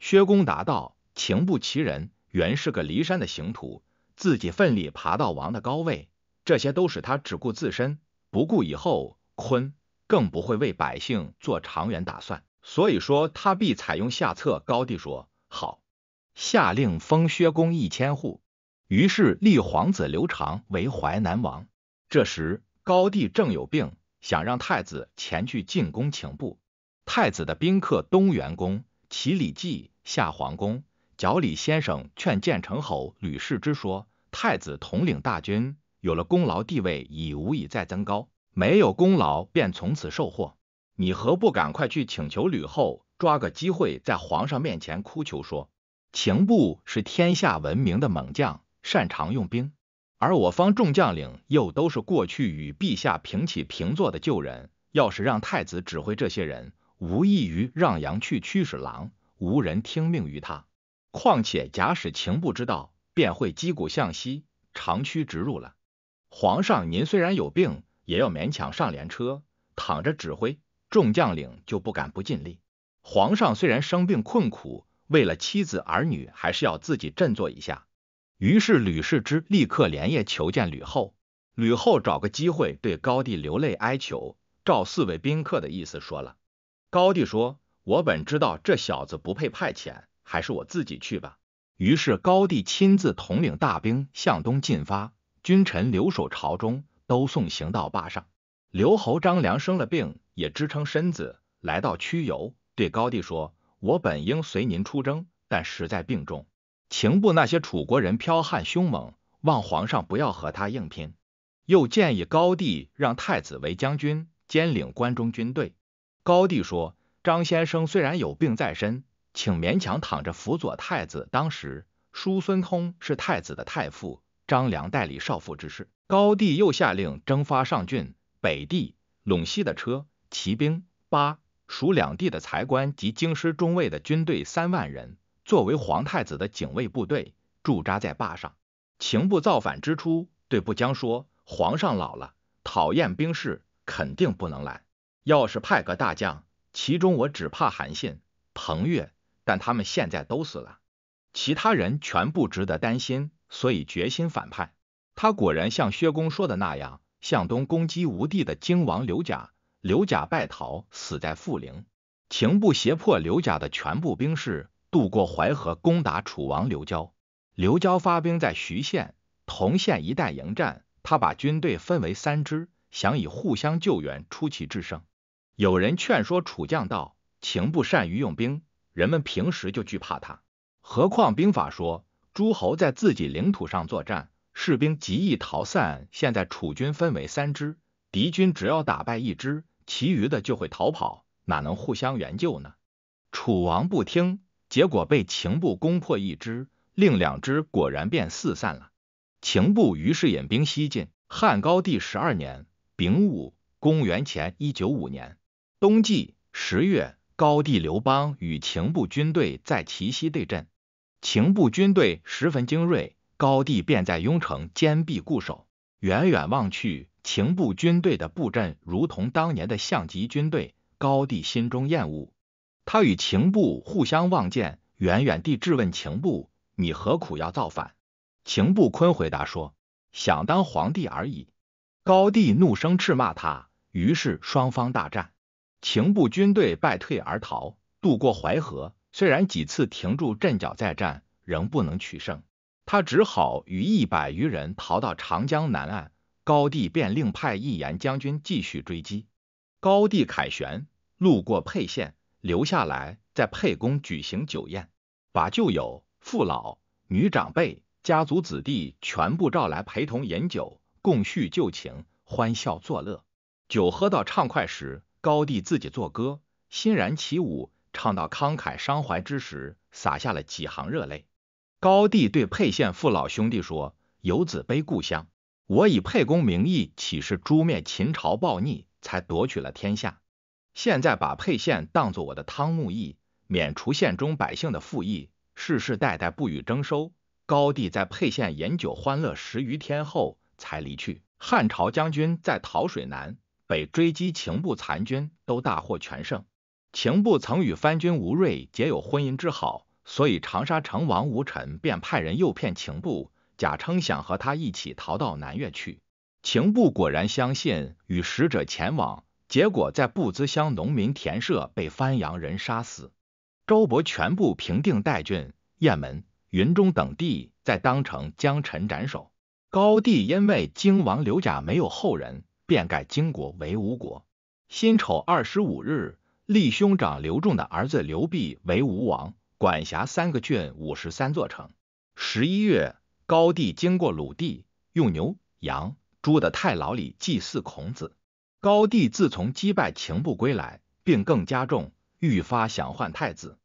薛公答道：“情不其人，原是个骊山的刑徒，自己奋力爬到王的高位，这些都是他只顾自身，不顾以后，坤更不会为百姓做长远打算。所以说他必采用下策。”高帝说：“好。”下令封薛公一千户。于是立皇子刘长为淮南王。这时。高帝正有病，想让太子前去进宫请布。太子的宾客东园公、齐礼记、夏皇宫，角李先生劝建成侯吕氏之说：太子统领大军，有了功劳，地位已无以再增高；没有功劳，便从此受祸。你何不赶快去请求吕后，抓个机会在皇上面前哭求说，情部是天下闻名的猛将，擅长用兵。而我方众将领又都是过去与陛下平起平坐的旧人，要是让太子指挥这些人，无异于让羊去驱使狼，无人听命于他。况且假使情不知道，便会击鼓向西，长驱直入了。皇上您虽然有病，也要勉强上连车，躺着指挥，众将领就不敢不尽力。皇上虽然生病困苦，为了妻子儿女，还是要自己振作一下。于是，吕氏之立刻连夜求见吕后。吕后找个机会对高帝流泪哀求，照四位宾客的意思说了。高帝说：“我本知道这小子不配派遣，还是我自己去吧。”于是，高帝亲自统领大兵向东进发，君臣留守朝中，都送行到坝上。刘侯张良生了病，也支撑身子来到曲游，对高帝说：“我本应随您出征，但实在病重。”秦部那些楚国人剽悍凶猛，望皇上不要和他硬拼。又建议高帝让太子为将军，兼领关中军队。高帝说：“张先生虽然有病在身，请勉强躺着辅佐太子。”当时，叔孙通是太子的太傅，张良代理少傅之事。高帝又下令征发上郡、北地、陇西的车、骑兵八蜀两地的财官及京师中尉的军队三万人。作为皇太子的警卫部队驻扎在坝上。秦部造反之初，对不将说：“皇上老了，讨厌兵士，肯定不能来。要是派个大将，其中我只怕韩信、彭越，但他们现在都死了，其他人全不值得担心。所以决心反叛。”他果然像薛公说的那样，向东攻击吴地的荆王刘贾，刘贾败逃，死在富陵。秦部胁迫刘贾的全部兵士。渡过淮河，攻打楚王刘交。刘交发兵在徐县、铜县一带迎战。他把军队分为三支，想以互相救援，出奇制胜。有人劝说楚将道：“秦不善于用兵，人们平时就惧怕他，何况兵法说，诸侯在自己领土上作战，士兵极易逃散。现在楚军分为三支，敌军只要打败一支，其余的就会逃跑，哪能互相援救呢？”楚王不听。结果被秦部攻破一支，另两支果然便四散了。秦部于是引兵西进。汉高帝十二年，丙午，公元前一九五年冬季十月，高帝刘邦与秦部军队在祁西对阵。秦部军队十分精锐，高帝便在雍城坚壁固守。远远望去，秦部军队的布阵如同当年的象棋军队，高帝心中厌恶。他与秦部互相望见，远远地质问秦部：“你何苦要造反？”秦部坤回答说：“想当皇帝而已。”高帝怒声斥骂他，于是双方大战。秦部军队败退而逃，渡过淮河，虽然几次停住阵脚再战，仍不能取胜。他只好与一百余人逃到长江南岸。高帝便另派一言将军继续追击。高帝凯旋，路过沛县。留下来，在沛公举行酒宴，把旧友、父老、女长辈、家族子弟全部召来陪同饮酒，共叙旧情，欢笑作乐。酒喝到畅快时，高帝自己作歌，欣然起舞，唱到慷慨伤怀之时，洒下了几行热泪。高帝对沛县父老兄弟说：“游子悲故乡，我以沛公名义，岂是诛灭秦朝暴逆，才夺取了天下？”现在把沛县当做我的汤沐邑，免除县中百姓的赋役，世世代代不予征收。高帝在沛县饮酒欢乐十余天后才离去。汉朝将军在洮水南北追击秦部残军，都大获全胜。秦部曾与藩军吴瑞结有婚姻之好，所以长沙城王吴臣便派人诱骗秦部，假称想和他一起逃到南越去。秦部果然相信，与使者前往。结果在布孜乡农民田舍被番阳人杀死。周勃全部平定代郡、雁门、云中等地，在当城将臣斩首。高帝因为荆王刘贾没有后人，便改荆国为吴国。辛丑二十五日，立兄长刘仲的儿子刘濞为吴王，管辖三个郡五十三座城。十一月，高帝经过鲁地，用牛、羊、猪的太牢里祭祀孔子。高帝自从击败秦不归来，病更加重，愈发想换太子。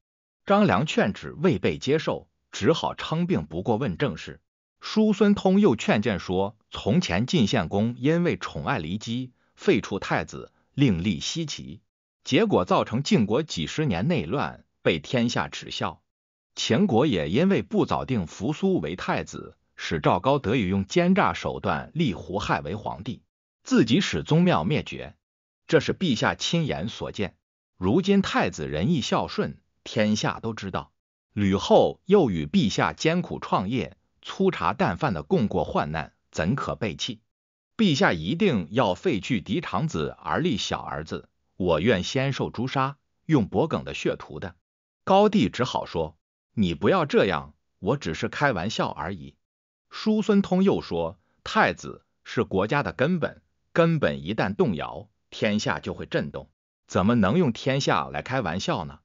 张良劝止未被接受，只好称病不过问政事。叔孙通又劝谏说：从前晋献公因为宠爱骊姬，废黜太子，另立奚齐，结果造成晋国几十年内乱，被天下耻笑。秦国也因为不早定扶苏为太子，使赵高得以用奸诈手段立胡亥为皇帝。自己使宗庙灭绝，这是陛下亲眼所见。如今太子仁义孝顺，天下都知道。吕后又与陛下艰苦创业，粗茶淡饭的共过患难，怎可背弃？陛下一定要废去嫡长子而立小儿子，我愿先受诛杀，用脖梗的血涂的。高帝只好说：“你不要这样，我只是开玩笑而已。”叔孙通又说：“太子是国家的根本。”根本一旦动摇，天下就会震动。怎么能用天下来开玩笑呢？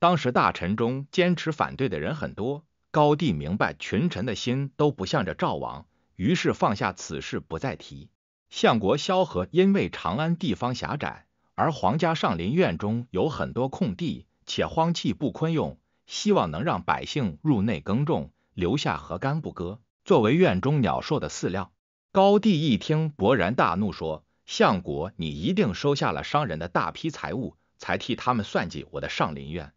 当时大臣中坚持反对的人很多，高帝明白群臣的心都不向着赵王，于是放下此事不再提。相国萧何因为长安地方狭窄，而皇家上林苑中有很多空地，且荒弃不坤用，希望能让百姓入内耕种，留下禾干不割，作为苑中鸟兽的饲料。高帝一听，勃然大怒，说：“相国，你一定收下了商人的大批财物，才替他们算计我的上林苑。”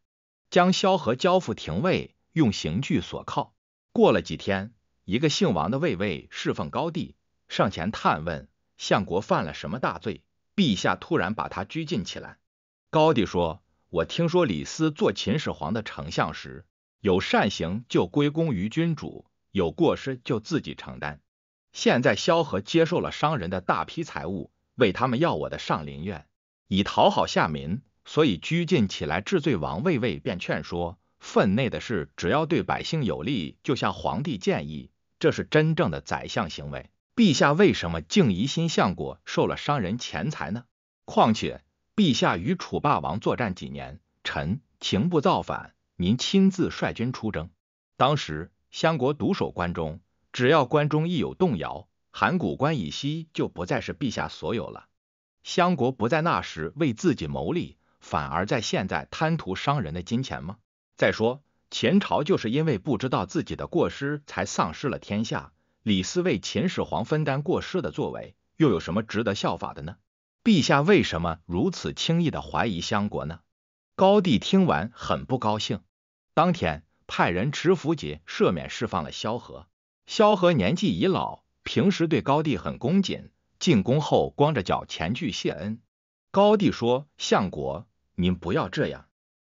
将萧何交付廷尉，用刑具所铐。过了几天，一个姓王的卫尉侍奉高帝，上前探问：“相国犯了什么大罪？陛下突然把他拘禁起来？”高帝说：“我听说李斯做秦始皇的丞相时，有善行就归功于君主，有过失就自己承担。”现在萧何接受了商人的大批财物，为他们要我的上林苑，以讨好下民，所以拘禁起来治罪。王卫卫便劝说：分内的事，只要对百姓有利，就向皇帝建议，这是真正的宰相行为。陛下为什么竟疑心相国受了商人钱财呢？况且陛下与楚霸王作战几年，臣情不造反，您亲自率军出征，当时相国独守关中。只要关中一有动摇，函谷关以西就不再是陛下所有了。相国不在那时为自己谋利，反而在现在贪图商人的金钱吗？再说，秦朝就是因为不知道自己的过失，才丧失了天下。李斯为秦始皇分担过失的作为，又有什么值得效法的呢？陛下为什么如此轻易的怀疑相国呢？高帝听完很不高兴，当天派人持符节赦免释放了萧何。萧何年纪已老，平时对高帝很恭谨。进宫后，光着脚前去谢恩。高帝说：“相国，您不要这样。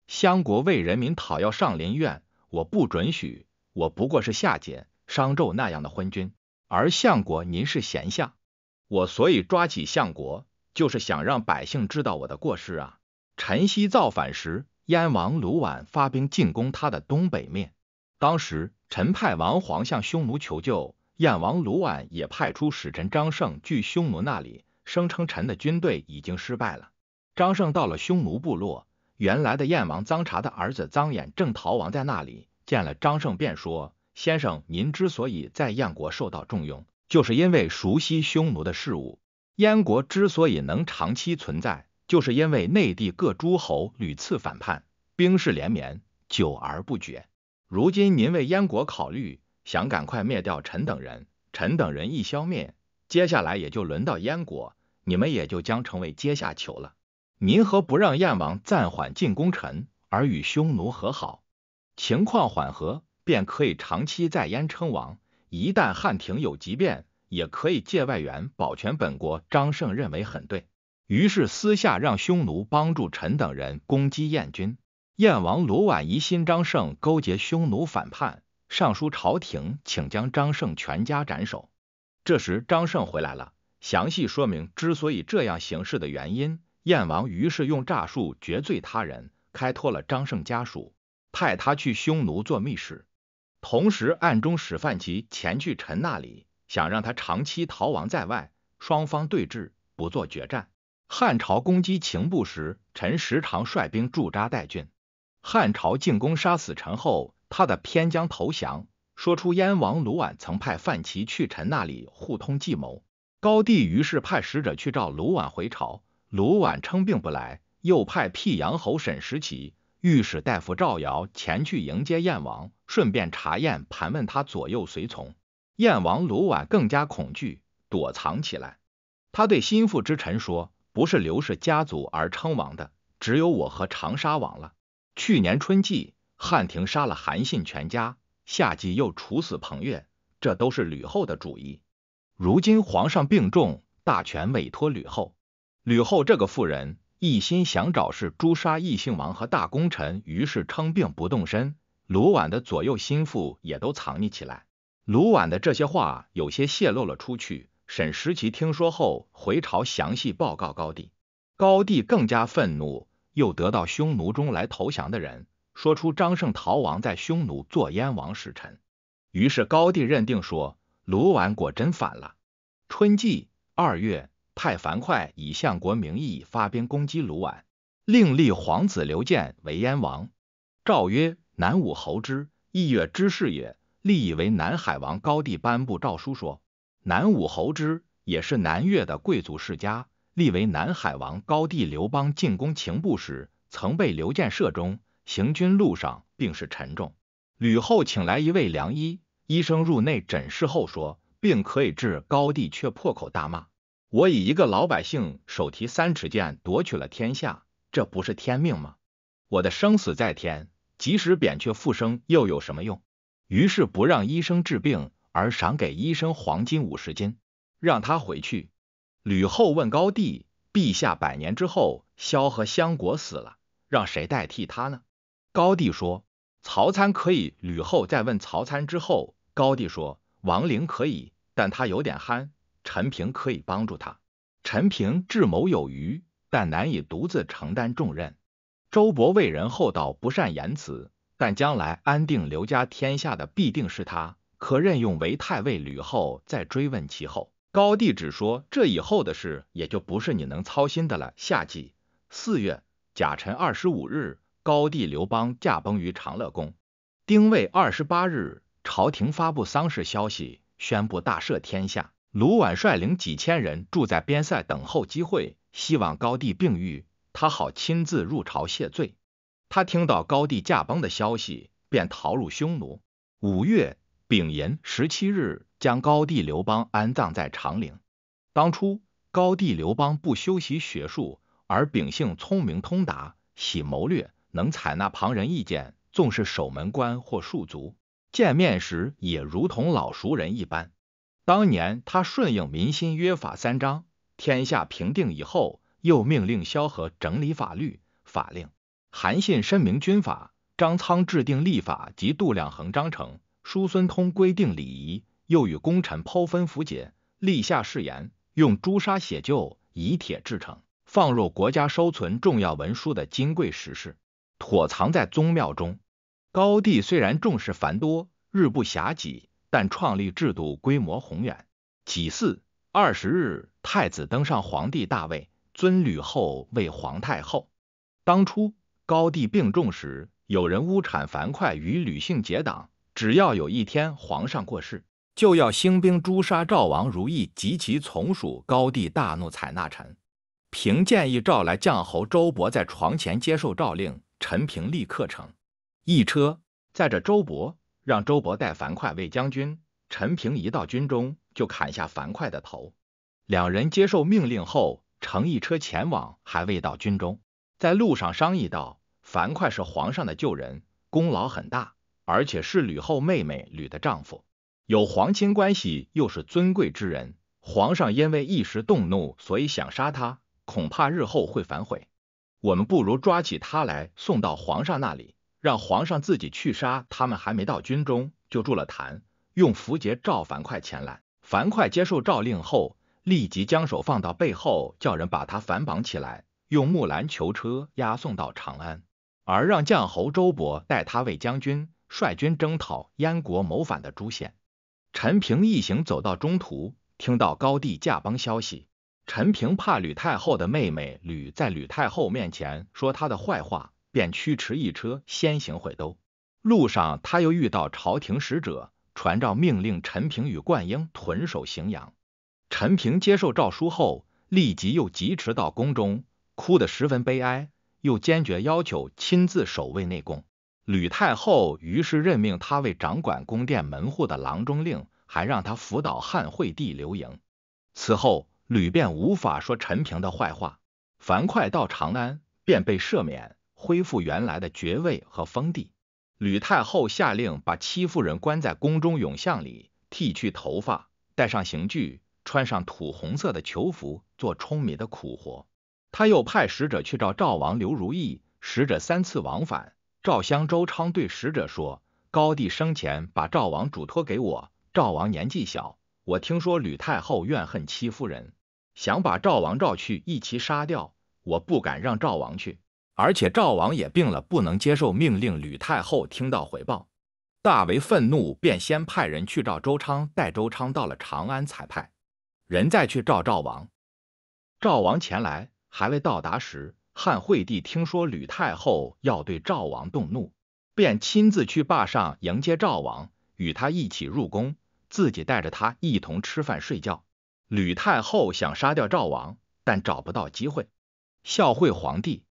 相国为人民讨要上林苑，我不准许。我不过是夏桀、商纣那样的昏君，而相国您是贤相。我所以抓起相国，就是想让百姓知道我的过失啊。”陈豨造反时，燕王卢绾发兵进攻他的东北面，当时。陈派王皇向匈奴求救，燕王卢绾也派出使臣张胜去匈奴那里，声称陈的军队已经失败了。张胜到了匈奴部落，原来的燕王臧察的儿子臧衍正逃亡在那里，见了张胜便说：“先生，您之所以在燕国受到重用，就是因为熟悉匈奴的事物。燕国之所以能长期存在，就是因为内地各诸侯屡次反叛，兵士连绵，久而不绝。”如今您为燕国考虑，想赶快灭掉臣等人，臣等人一消灭，接下来也就轮到燕国，你们也就将成为阶下囚了。您何不让燕王暂缓进攻臣，而与匈奴和好，情况缓和，便可以长期在燕称王。一旦汉廷有急变，也可以借外援保全本国。张胜认为很对，于是私下让匈奴帮助臣等人攻击燕军。燕王卢绾疑心张胜勾结匈奴反叛，上书朝廷，请将张胜全家斩首。这时张胜回来了，详细说明之所以这样行事的原因。燕王于是用诈术绝罪他人，开脱了张胜家属，派他去匈奴做密使，同时暗中使范齐前去陈那里，想让他长期逃亡在外，双方对峙，不做决战。汉朝攻击秦部时，陈时常率兵驻扎代郡。汉朝进攻，杀死陈后，他的偏将投降，说出燕王卢绾曾派范琪去陈那里互通计谋。高帝于是派使者去召卢绾回朝，卢绾称病不来，又派辟阳侯沈石起、御史大夫赵尧前去迎接燕王，顺便查验盘问他左右随从。燕王卢绾更加恐惧，躲藏起来。他对心腹之臣说：“不是刘氏家族而称王的，只有我和长沙王了。”去年春季，汉庭杀了韩信全家；夏季又处死彭越，这都是吕后的主意。如今皇上病重，大权委托吕后。吕后这个妇人，一心想找事诛杀异姓王和大功臣，于是称病不动身。卢绾的左右心腹也都藏匿起来。卢绾的这些话有些泄露了出去。沈石奇听说后，回朝详细报告高帝。高帝更加愤怒。又得到匈奴中来投降的人，说出张胜逃亡在匈奴做燕王使臣，于是高帝认定说卢绾果真反了。春季二月，派樊哙以相国名义发兵攻击卢绾，另立皇子刘建为燕王。诏曰：“南武侯之，义越之事也，立以为南海王。”高帝颁布诏书说，南武侯之也是南越的贵族世家。立为南海王高帝刘邦进攻秦部时，曾被刘建射中，行军路上病势沉重。吕后请来一位良医，医生入内诊视后说病可以治，高帝却破口大骂：“我以一个老百姓手提三尺剑夺取了天下，这不是天命吗？我的生死在天，即使扁鹊复生又有什么用？于是不让医生治病，而赏给医生黄金五十斤，让他回去。”吕后问高帝：“陛下百年之后，萧何、相国死了，让谁代替他呢？”高帝说：“曹参可以。”吕后再问曹参之后，高帝说：“王陵可以，但他有点憨，陈平可以帮助他。陈平智谋有余，但难以独自承担重任。周勃为人厚道，不善言辞，但将来安定刘家天下的必定是他，可任用为太尉。”吕后再追问其后。高帝只说：“这以后的事，也就不是你能操心的了。”夏季，四月，甲辰二十五日，高帝刘邦驾崩于长乐宫。丁未二十八日，朝廷发布丧事消息，宣布大赦天下。卢绾率领几千人住在边塞等候机会，希望高帝病愈，他好亲自入朝谢罪。他听到高帝驾崩的消息，便逃入匈奴。五月，丙寅十七日。将高帝刘邦安葬在长陵。当初，高帝刘邦不修习学术，而秉性聪明通达，喜谋略，能采纳旁人意见。纵是守门官或庶族，见面时也如同老熟人一般。当年他顺应民心，约法三章。天下平定以后，又命令萧何整理法律法令，韩信申明军法，张苍制定历法及度量衡章程，叔孙通规定礼仪。又与功臣剖分符节，立下誓言，用朱砂写就，以铁制成，放入国家收存重要文书的金贵石室，妥藏在宗庙中。高帝虽然重视繁多，日不暇己，但创立制度，规模宏远。己巳二十日，太子登上皇帝大位，尊吕后为皇太后。当初高帝病重时，有人污产樊哙与吕姓结党，只要有一天皇上过世。就要兴兵诛杀赵王如意及其从属，高帝大怒，采纳臣平建议，召来将侯周勃在床前接受诏令。陈平立刻乘一车载着周勃，让周勃带樊哙为将军。陈平一到军中，就砍下樊哙的头。两人接受命令后，乘一车前往，还未到军中，在路上商议到：樊哙是皇上的旧人，功劳很大，而且是吕后妹妹吕的丈夫。有皇亲关系，又是尊贵之人，皇上因为一时动怒，所以想杀他，恐怕日后会反悔。我们不如抓起他来，送到皇上那里，让皇上自己去杀。他们还没到军中，就筑了坛，用符节召樊哙前来。樊哙接受诏令后，立即将手放到背后，叫人把他反绑起来，用木兰囚车押送到长安，而让将侯周勃代他为将军，率军征讨燕国谋反的朱显。陈平一行走到中途，听到高帝驾崩消息。陈平怕吕太后的妹妹吕在吕太后面前说他的坏话，便驱驰一车先行回都。路上他又遇到朝廷使者传召命令陈平与冠英屯守荥阳。陈平接受诏书后，立即又疾驰到宫中，哭得十分悲哀，又坚决要求亲自守卫内宫。吕太后于是任命他为掌管宫殿门户的郎中令，还让他辅导汉惠帝刘盈。此后，吕便无法说陈平的坏话。樊哙到长安，便被赦免，恢复原来的爵位和封地。吕太后下令把戚夫人关在宫中甬巷里，剃去头发，戴上刑具，穿上土红色的囚服，做舂米的苦活。他又派使者去找赵王刘如意，使者三次往返。赵襄周昌对使者说：“高帝生前把赵王嘱托给我，赵王年纪小，我听说吕太后怨恨戚夫人，想把赵王召去一齐杀掉，我不敢让赵王去，而且赵王也病了，不能接受命令。吕太后听到回报，大为愤怒，便先派人去召周昌，带周昌到了长安才派人再去召赵王。赵王前来，还未到达时。”汉惠帝听说吕太后要对赵王动怒，便亲自去灞上迎接赵王，与他一起入宫，自己带着他一同吃饭睡觉。吕太后想杀掉赵王，但找不到机会。孝惠皇帝，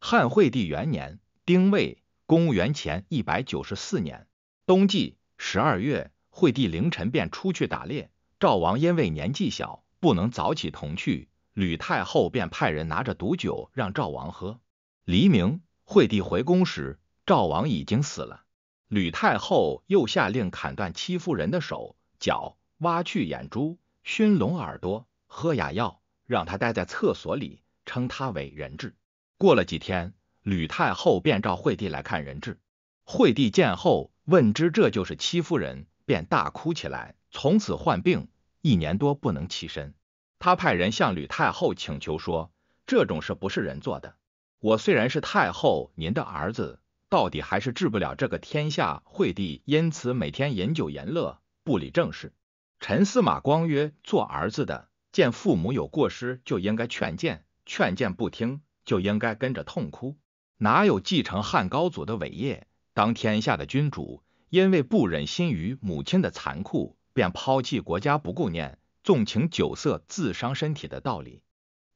汉惠帝元年，丁未，公元前一百九十四年冬季十二月，惠帝凌晨便出去打猎，赵王因为年纪小，不能早起同去。吕太后便派人拿着毒酒让赵王喝。黎明，惠帝回宫时，赵王已经死了。吕太后又下令砍断戚夫人的手脚，挖去眼珠，熏聋耳朵，喝哑药，让她待在厕所里，称她为人质。过了几天，吕太后便召惠帝来看人质。惠帝见后，问知这就是戚夫人，便大哭起来，从此患病一年多不能起身。他派人向吕太后请求说：“这种事不是人做的。我虽然是太后您的儿子，到底还是治不了这个天下。”惠帝因此每天饮酒言乐，不理政事。陈司马光曰：“做儿子的见父母有过失，就应该劝谏；劝谏不听，就应该跟着痛哭。哪有继承汉高祖的伟业，当天下的君主，因为不忍心于母亲的残酷，便抛弃国家不顾念？”纵情酒色，自伤身体的道理。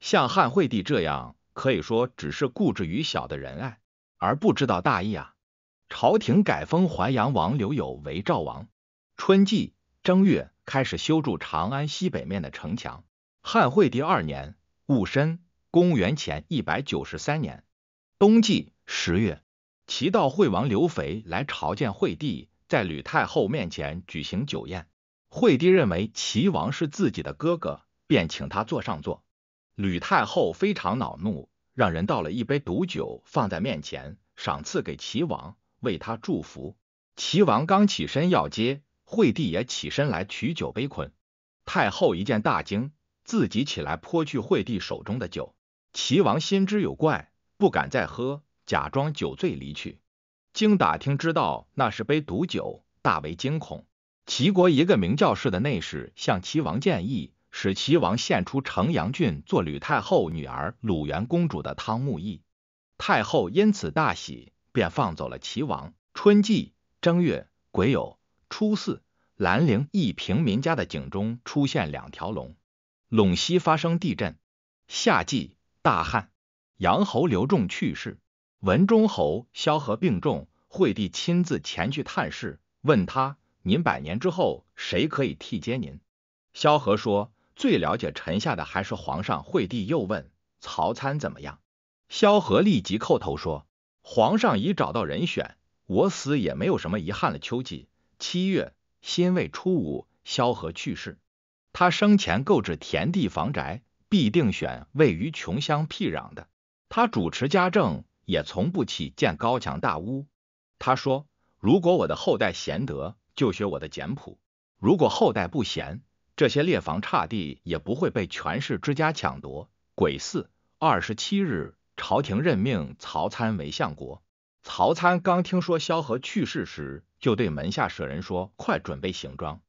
像汉惠帝这样，可以说只是固执于小的仁爱，而不知道大义啊。朝廷改封淮阳王刘友为赵王。春季正月，开始修筑长安西北面的城墙。汉惠帝二年，戊申，公元前一百九十三年，冬季十月，齐悼惠王刘肥来朝见惠帝，在吕太后面前举行酒宴。惠帝认为齐王是自己的哥哥，便请他坐上座。吕太后非常恼怒，让人倒了一杯毒酒放在面前，赏赐给齐王，为他祝福。齐王刚起身要接，惠帝也起身来取酒杯。捆太后一见大惊，自己起来泼去惠帝手中的酒。齐王心知有怪，不敢再喝，假装酒醉离去。经打听知道那是杯毒酒，大为惊恐。齐国一个名教士的内侍向齐王建议，使齐王献出城阳郡做吕太后女儿鲁元公主的汤沐邑。太后因此大喜，便放走了齐王。春季正月癸酉初四，兰陵一平民家的井中出现两条龙。陇西发生地震。夏季大旱。阳侯刘仲去世。文忠侯萧何病重，惠帝亲自前去探视，问他。您百年之后，谁可以替接您？萧何说：“最了解臣下的还是皇上。”惠帝又问：“曹参怎么样？”萧何立即叩头说：“皇上已找到人选，我死也没有什么遗憾了。”秋季七月辛未初五，萧何去世。他生前购置田地房宅，必定选位于穷乡僻壤的。他主持家政，也从不起建高墙大屋。他说：“如果我的后代贤德，”就学我的简谱。如果后代不贤，这些列房差地也不会被权势之家抢夺。癸巳二十七日，朝廷任命曹参为相国。曹参刚听说萧何去世时，就对门下舍人说：“快准备行装，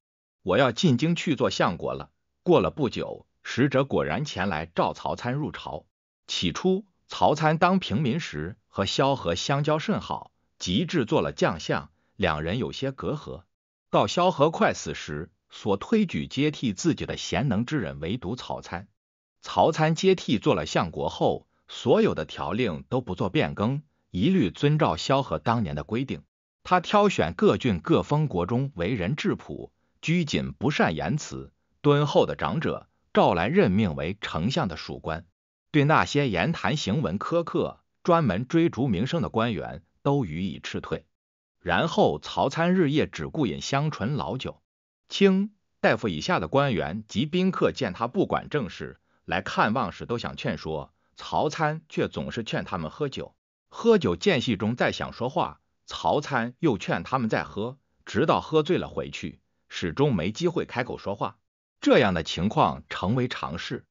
我要进京去做相国了。”过了不久，使者果然前来召曹参入朝。起初，曹参当平民时和萧何相交甚好，及至做了将相，两人有些隔阂。到萧何快死时，所推举接替自己的贤能之人，唯独曹参。曹参接替做了相国后，所有的条令都不做变更，一律遵照萧何当年的规定。他挑选各郡各封国中为人质朴、拘谨、不善言辞、敦厚的长者，召来任命为丞相的属官。对那些言谈行文苛刻、专门追逐名声的官员，都予以斥退。然后，曹参日夜只顾饮香醇老酒。卿大夫以下的官员及宾客见他不管政事，来看望时都想劝说曹参，却总是劝他们喝酒。喝酒间隙中再想说话，曹参又劝他们再喝，直到喝醉了回去，始终没机会开口说话。这样的情况成为常事。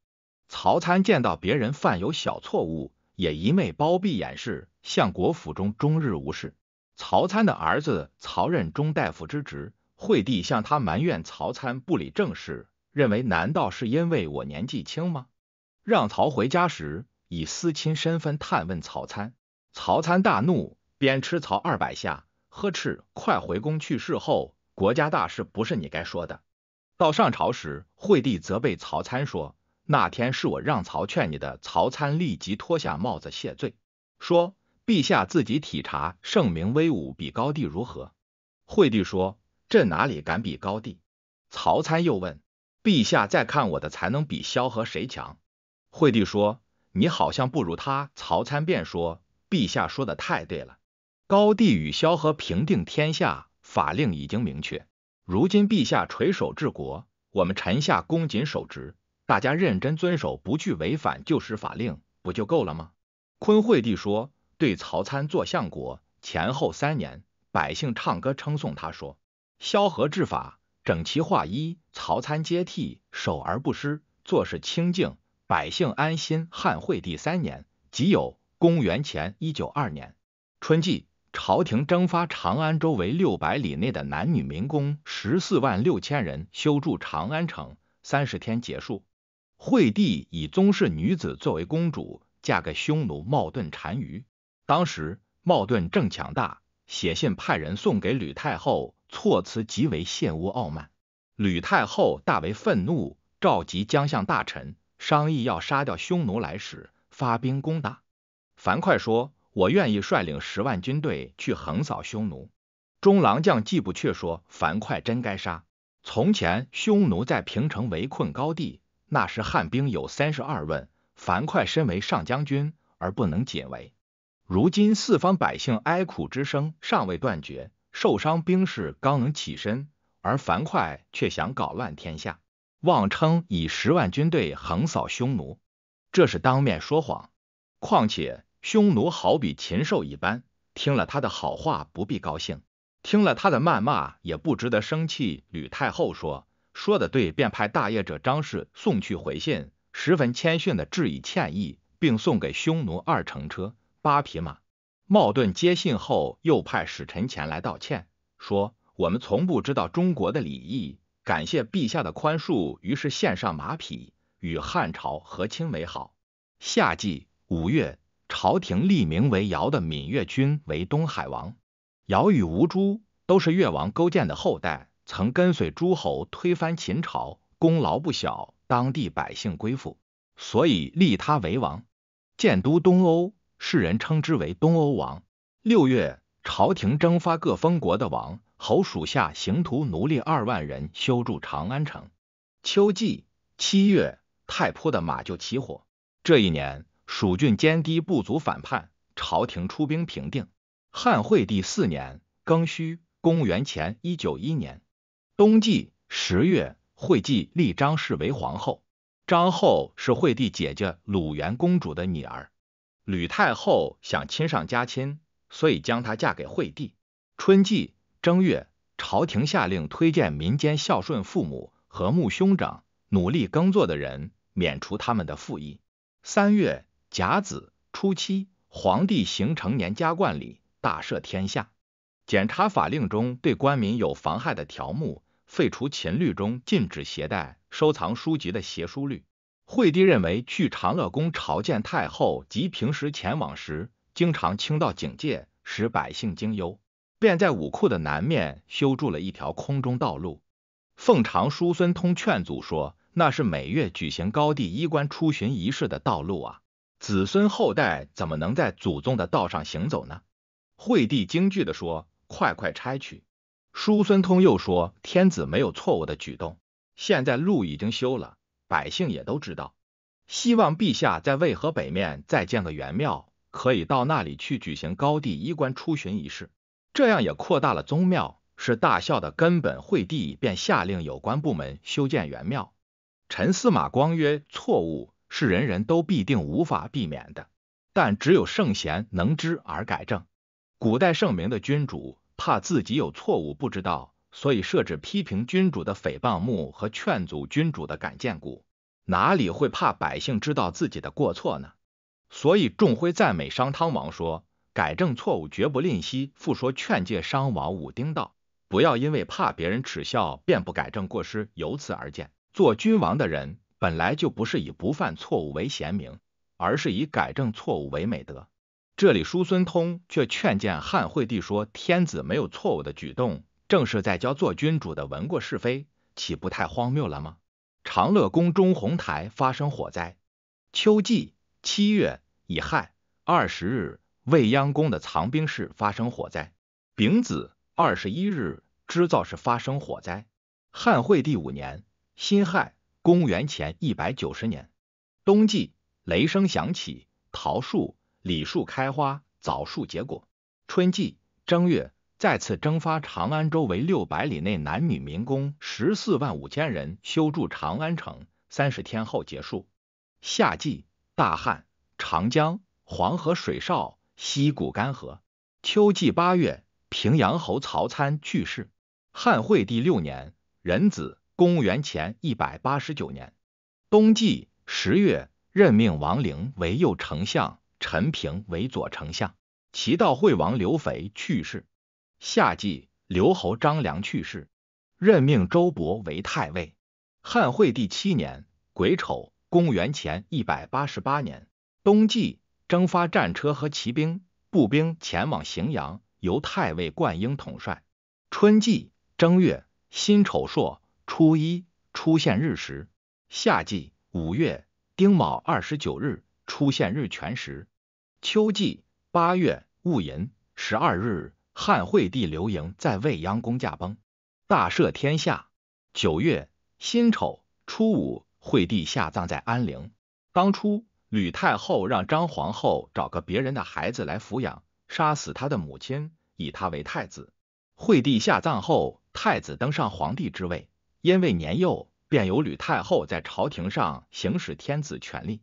曹参见到别人犯有小错误，也一昧包庇掩饰，相国府中终日无事。曹参的儿子曹任中大夫之职，惠帝向他埋怨曹参不理政事，认为难道是因为我年纪轻吗？让曹回家时以私亲身份探问曹参，曹参大怒，鞭笞曹二百下，呵斥：“快回宫！”去世后，国家大事不是你该说的。到上朝时，惠帝责备曹参说：“那天是我让曹劝你的。”曹参立即脱下帽子谢罪，说。陛下自己体察圣明威武，比高帝如何？惠帝说：“朕哪里敢比高帝？”曹参又问：“陛下再看我的才能，比萧何谁强？”惠帝说：“你好像不如他。”曹参便说：“陛下说的太对了。高帝与萧何平定天下，法令已经明确。如今陛下垂手治国，我们臣下恭谨守职，大家认真遵守，不去违反旧时法令，不就够了吗？”坤惠帝说。对曹参做相国前后三年，百姓唱歌称颂他说：“萧何治法整齐划一，曹参接替守而不失，做事清静，百姓安心。”汉惠帝三年，即有公元前一九二年春季，朝廷征发长安周围六百里内的男女民工十四万六千人修筑长安城，三十天结束。惠帝以宗室女子作为公主嫁给匈奴冒顿单于。当时，茂顿正强大，写信派人送给吕太后，措辞极为陷污傲慢。吕太后大为愤怒，召集将相大臣商议，要杀掉匈奴来使，发兵攻打。樊哙说：“我愿意率领十万军队去横扫匈奴。”中郎将季布却说：“樊哙真该杀。从前匈奴在平城围困高地，那时汉兵有三十二万，樊哙身为上将军而不能解围。”如今四方百姓哀苦之声尚未断绝，受伤兵士刚能起身，而樊哙却想搞乱天下，妄称以十万军队横扫匈奴，这是当面说谎。况且匈奴好比禽兽一般，听了他的好话不必高兴，听了他的谩骂也不值得生气。吕太后说：“说的对，便派大业者张氏送去回信，十分谦逊的致以歉意，并送给匈奴二乘车。”八匹马。冒顿接信后，又派使臣前来道歉，说：“我们从不知道中国的礼仪，感谢陛下的宽恕。”于是献上马匹，与汉朝和亲为好。夏季五月，朝廷立名为尧的闽越君为东海王。尧与吴诸都是越王勾践的后代，曾跟随诸侯推翻秦朝，功劳不小，当地百姓归附，所以立他为王，建都东欧。世人称之为东欧王。六月，朝廷征发各封国的王、侯属下刑徒、奴隶二万人，修筑长安城。秋季，七月，太仆的马厩起火。这一年，蜀郡坚低部族反叛，朝廷出兵平定。汉惠帝四年庚戌（公元前一九一年），冬季十月，惠帝立张氏为皇后。张后是惠帝姐姐鲁元公主的女儿。吕太后想亲上加亲，所以将她嫁给惠帝。春季正月，朝廷下令推荐民间孝顺父母、和睦兄长、努力耕作的人，免除他们的赋役。三月甲子初七，皇帝行成年加冠礼，大赦天下，检查法令中对官民有妨害的条目，废除秦律中禁止携带、收藏书籍的《邪书律》。惠帝认为去长乐宫朝见太后及平时前往时，经常听到警戒，使百姓惊忧，便在武库的南面修筑了一条空中道路。奉常叔孙通劝阻说：“那是每月举行高帝衣冠出巡仪式的道路啊，子孙后代怎么能在祖宗的道上行走呢？”惠帝惊惧地说：“快快拆去。”叔孙通又说：“天子没有错误的举动，现在路已经修了。”百姓也都知道，希望陛下在渭河北面再建个元庙，可以到那里去举行高帝衣冠出巡仪式，这样也扩大了宗庙，是大孝的根本。惠帝便下令有关部门修建元庙。陈司马光曰：“错误是人人都必定无法避免的，但只有圣贤能知而改正。古代圣明的君主怕自己有错误不知道。”所以设置批评君主的诽谤墓和劝阻君主的敢见谷，哪里会怕百姓知道自己的过错呢？所以仲辉赞美商汤王说：“改正错误绝不吝惜。”复说劝诫商王武丁道：“不要因为怕别人耻笑，便不改正过失。”由此而见，做君王的人本来就不是以不犯错误为贤明，而是以改正错误为美德。这里叔孙通却劝谏汉惠帝说：“天子没有错误的举动。”正是在教做君主的闻过是非，岂不太荒谬了吗？长乐宫中红台发生火灾。秋季七月乙亥二十日，未央宫的藏兵室发生火灾。丙子二十一日，织造室发生火灾。汉惠帝五年辛亥，公元前一百九十年。冬季雷声响起，桃树、李树开花，枣树结果。春季正月。再次征发长安周围六百里内男女民工十四万五千人修筑长安城，三十天后结束。夏季大旱，长江、黄河水少，溪谷干涸。秋季八月，平阳侯曹参去世。汉惠帝六年，壬子，公元前一百八十九年。冬季十月，任命王陵为右丞相，陈平为左丞相。齐悼惠王刘肥去世。夏季，刘侯张良去世，任命周勃为太尉。汉惠帝七年，癸丑，公元前一百八十八年，冬季，征发战车和骑兵、步兵前往荥阳，由太尉灌婴统帅。春季，正月，辛丑朔，初一，出现日食。夏季，五月，丁卯二十九日，出现日全食。秋季，八月戊寅，十二日。汉惠帝刘盈在未央宫驾崩，大赦天下。九月辛丑初五，惠帝下葬在安陵。当初吕太后让张皇后找个别人的孩子来抚养，杀死他的母亲，以他为太子。惠帝下葬后，太子登上皇帝之位，因为年幼，便由吕太后在朝廷上行使天子权力。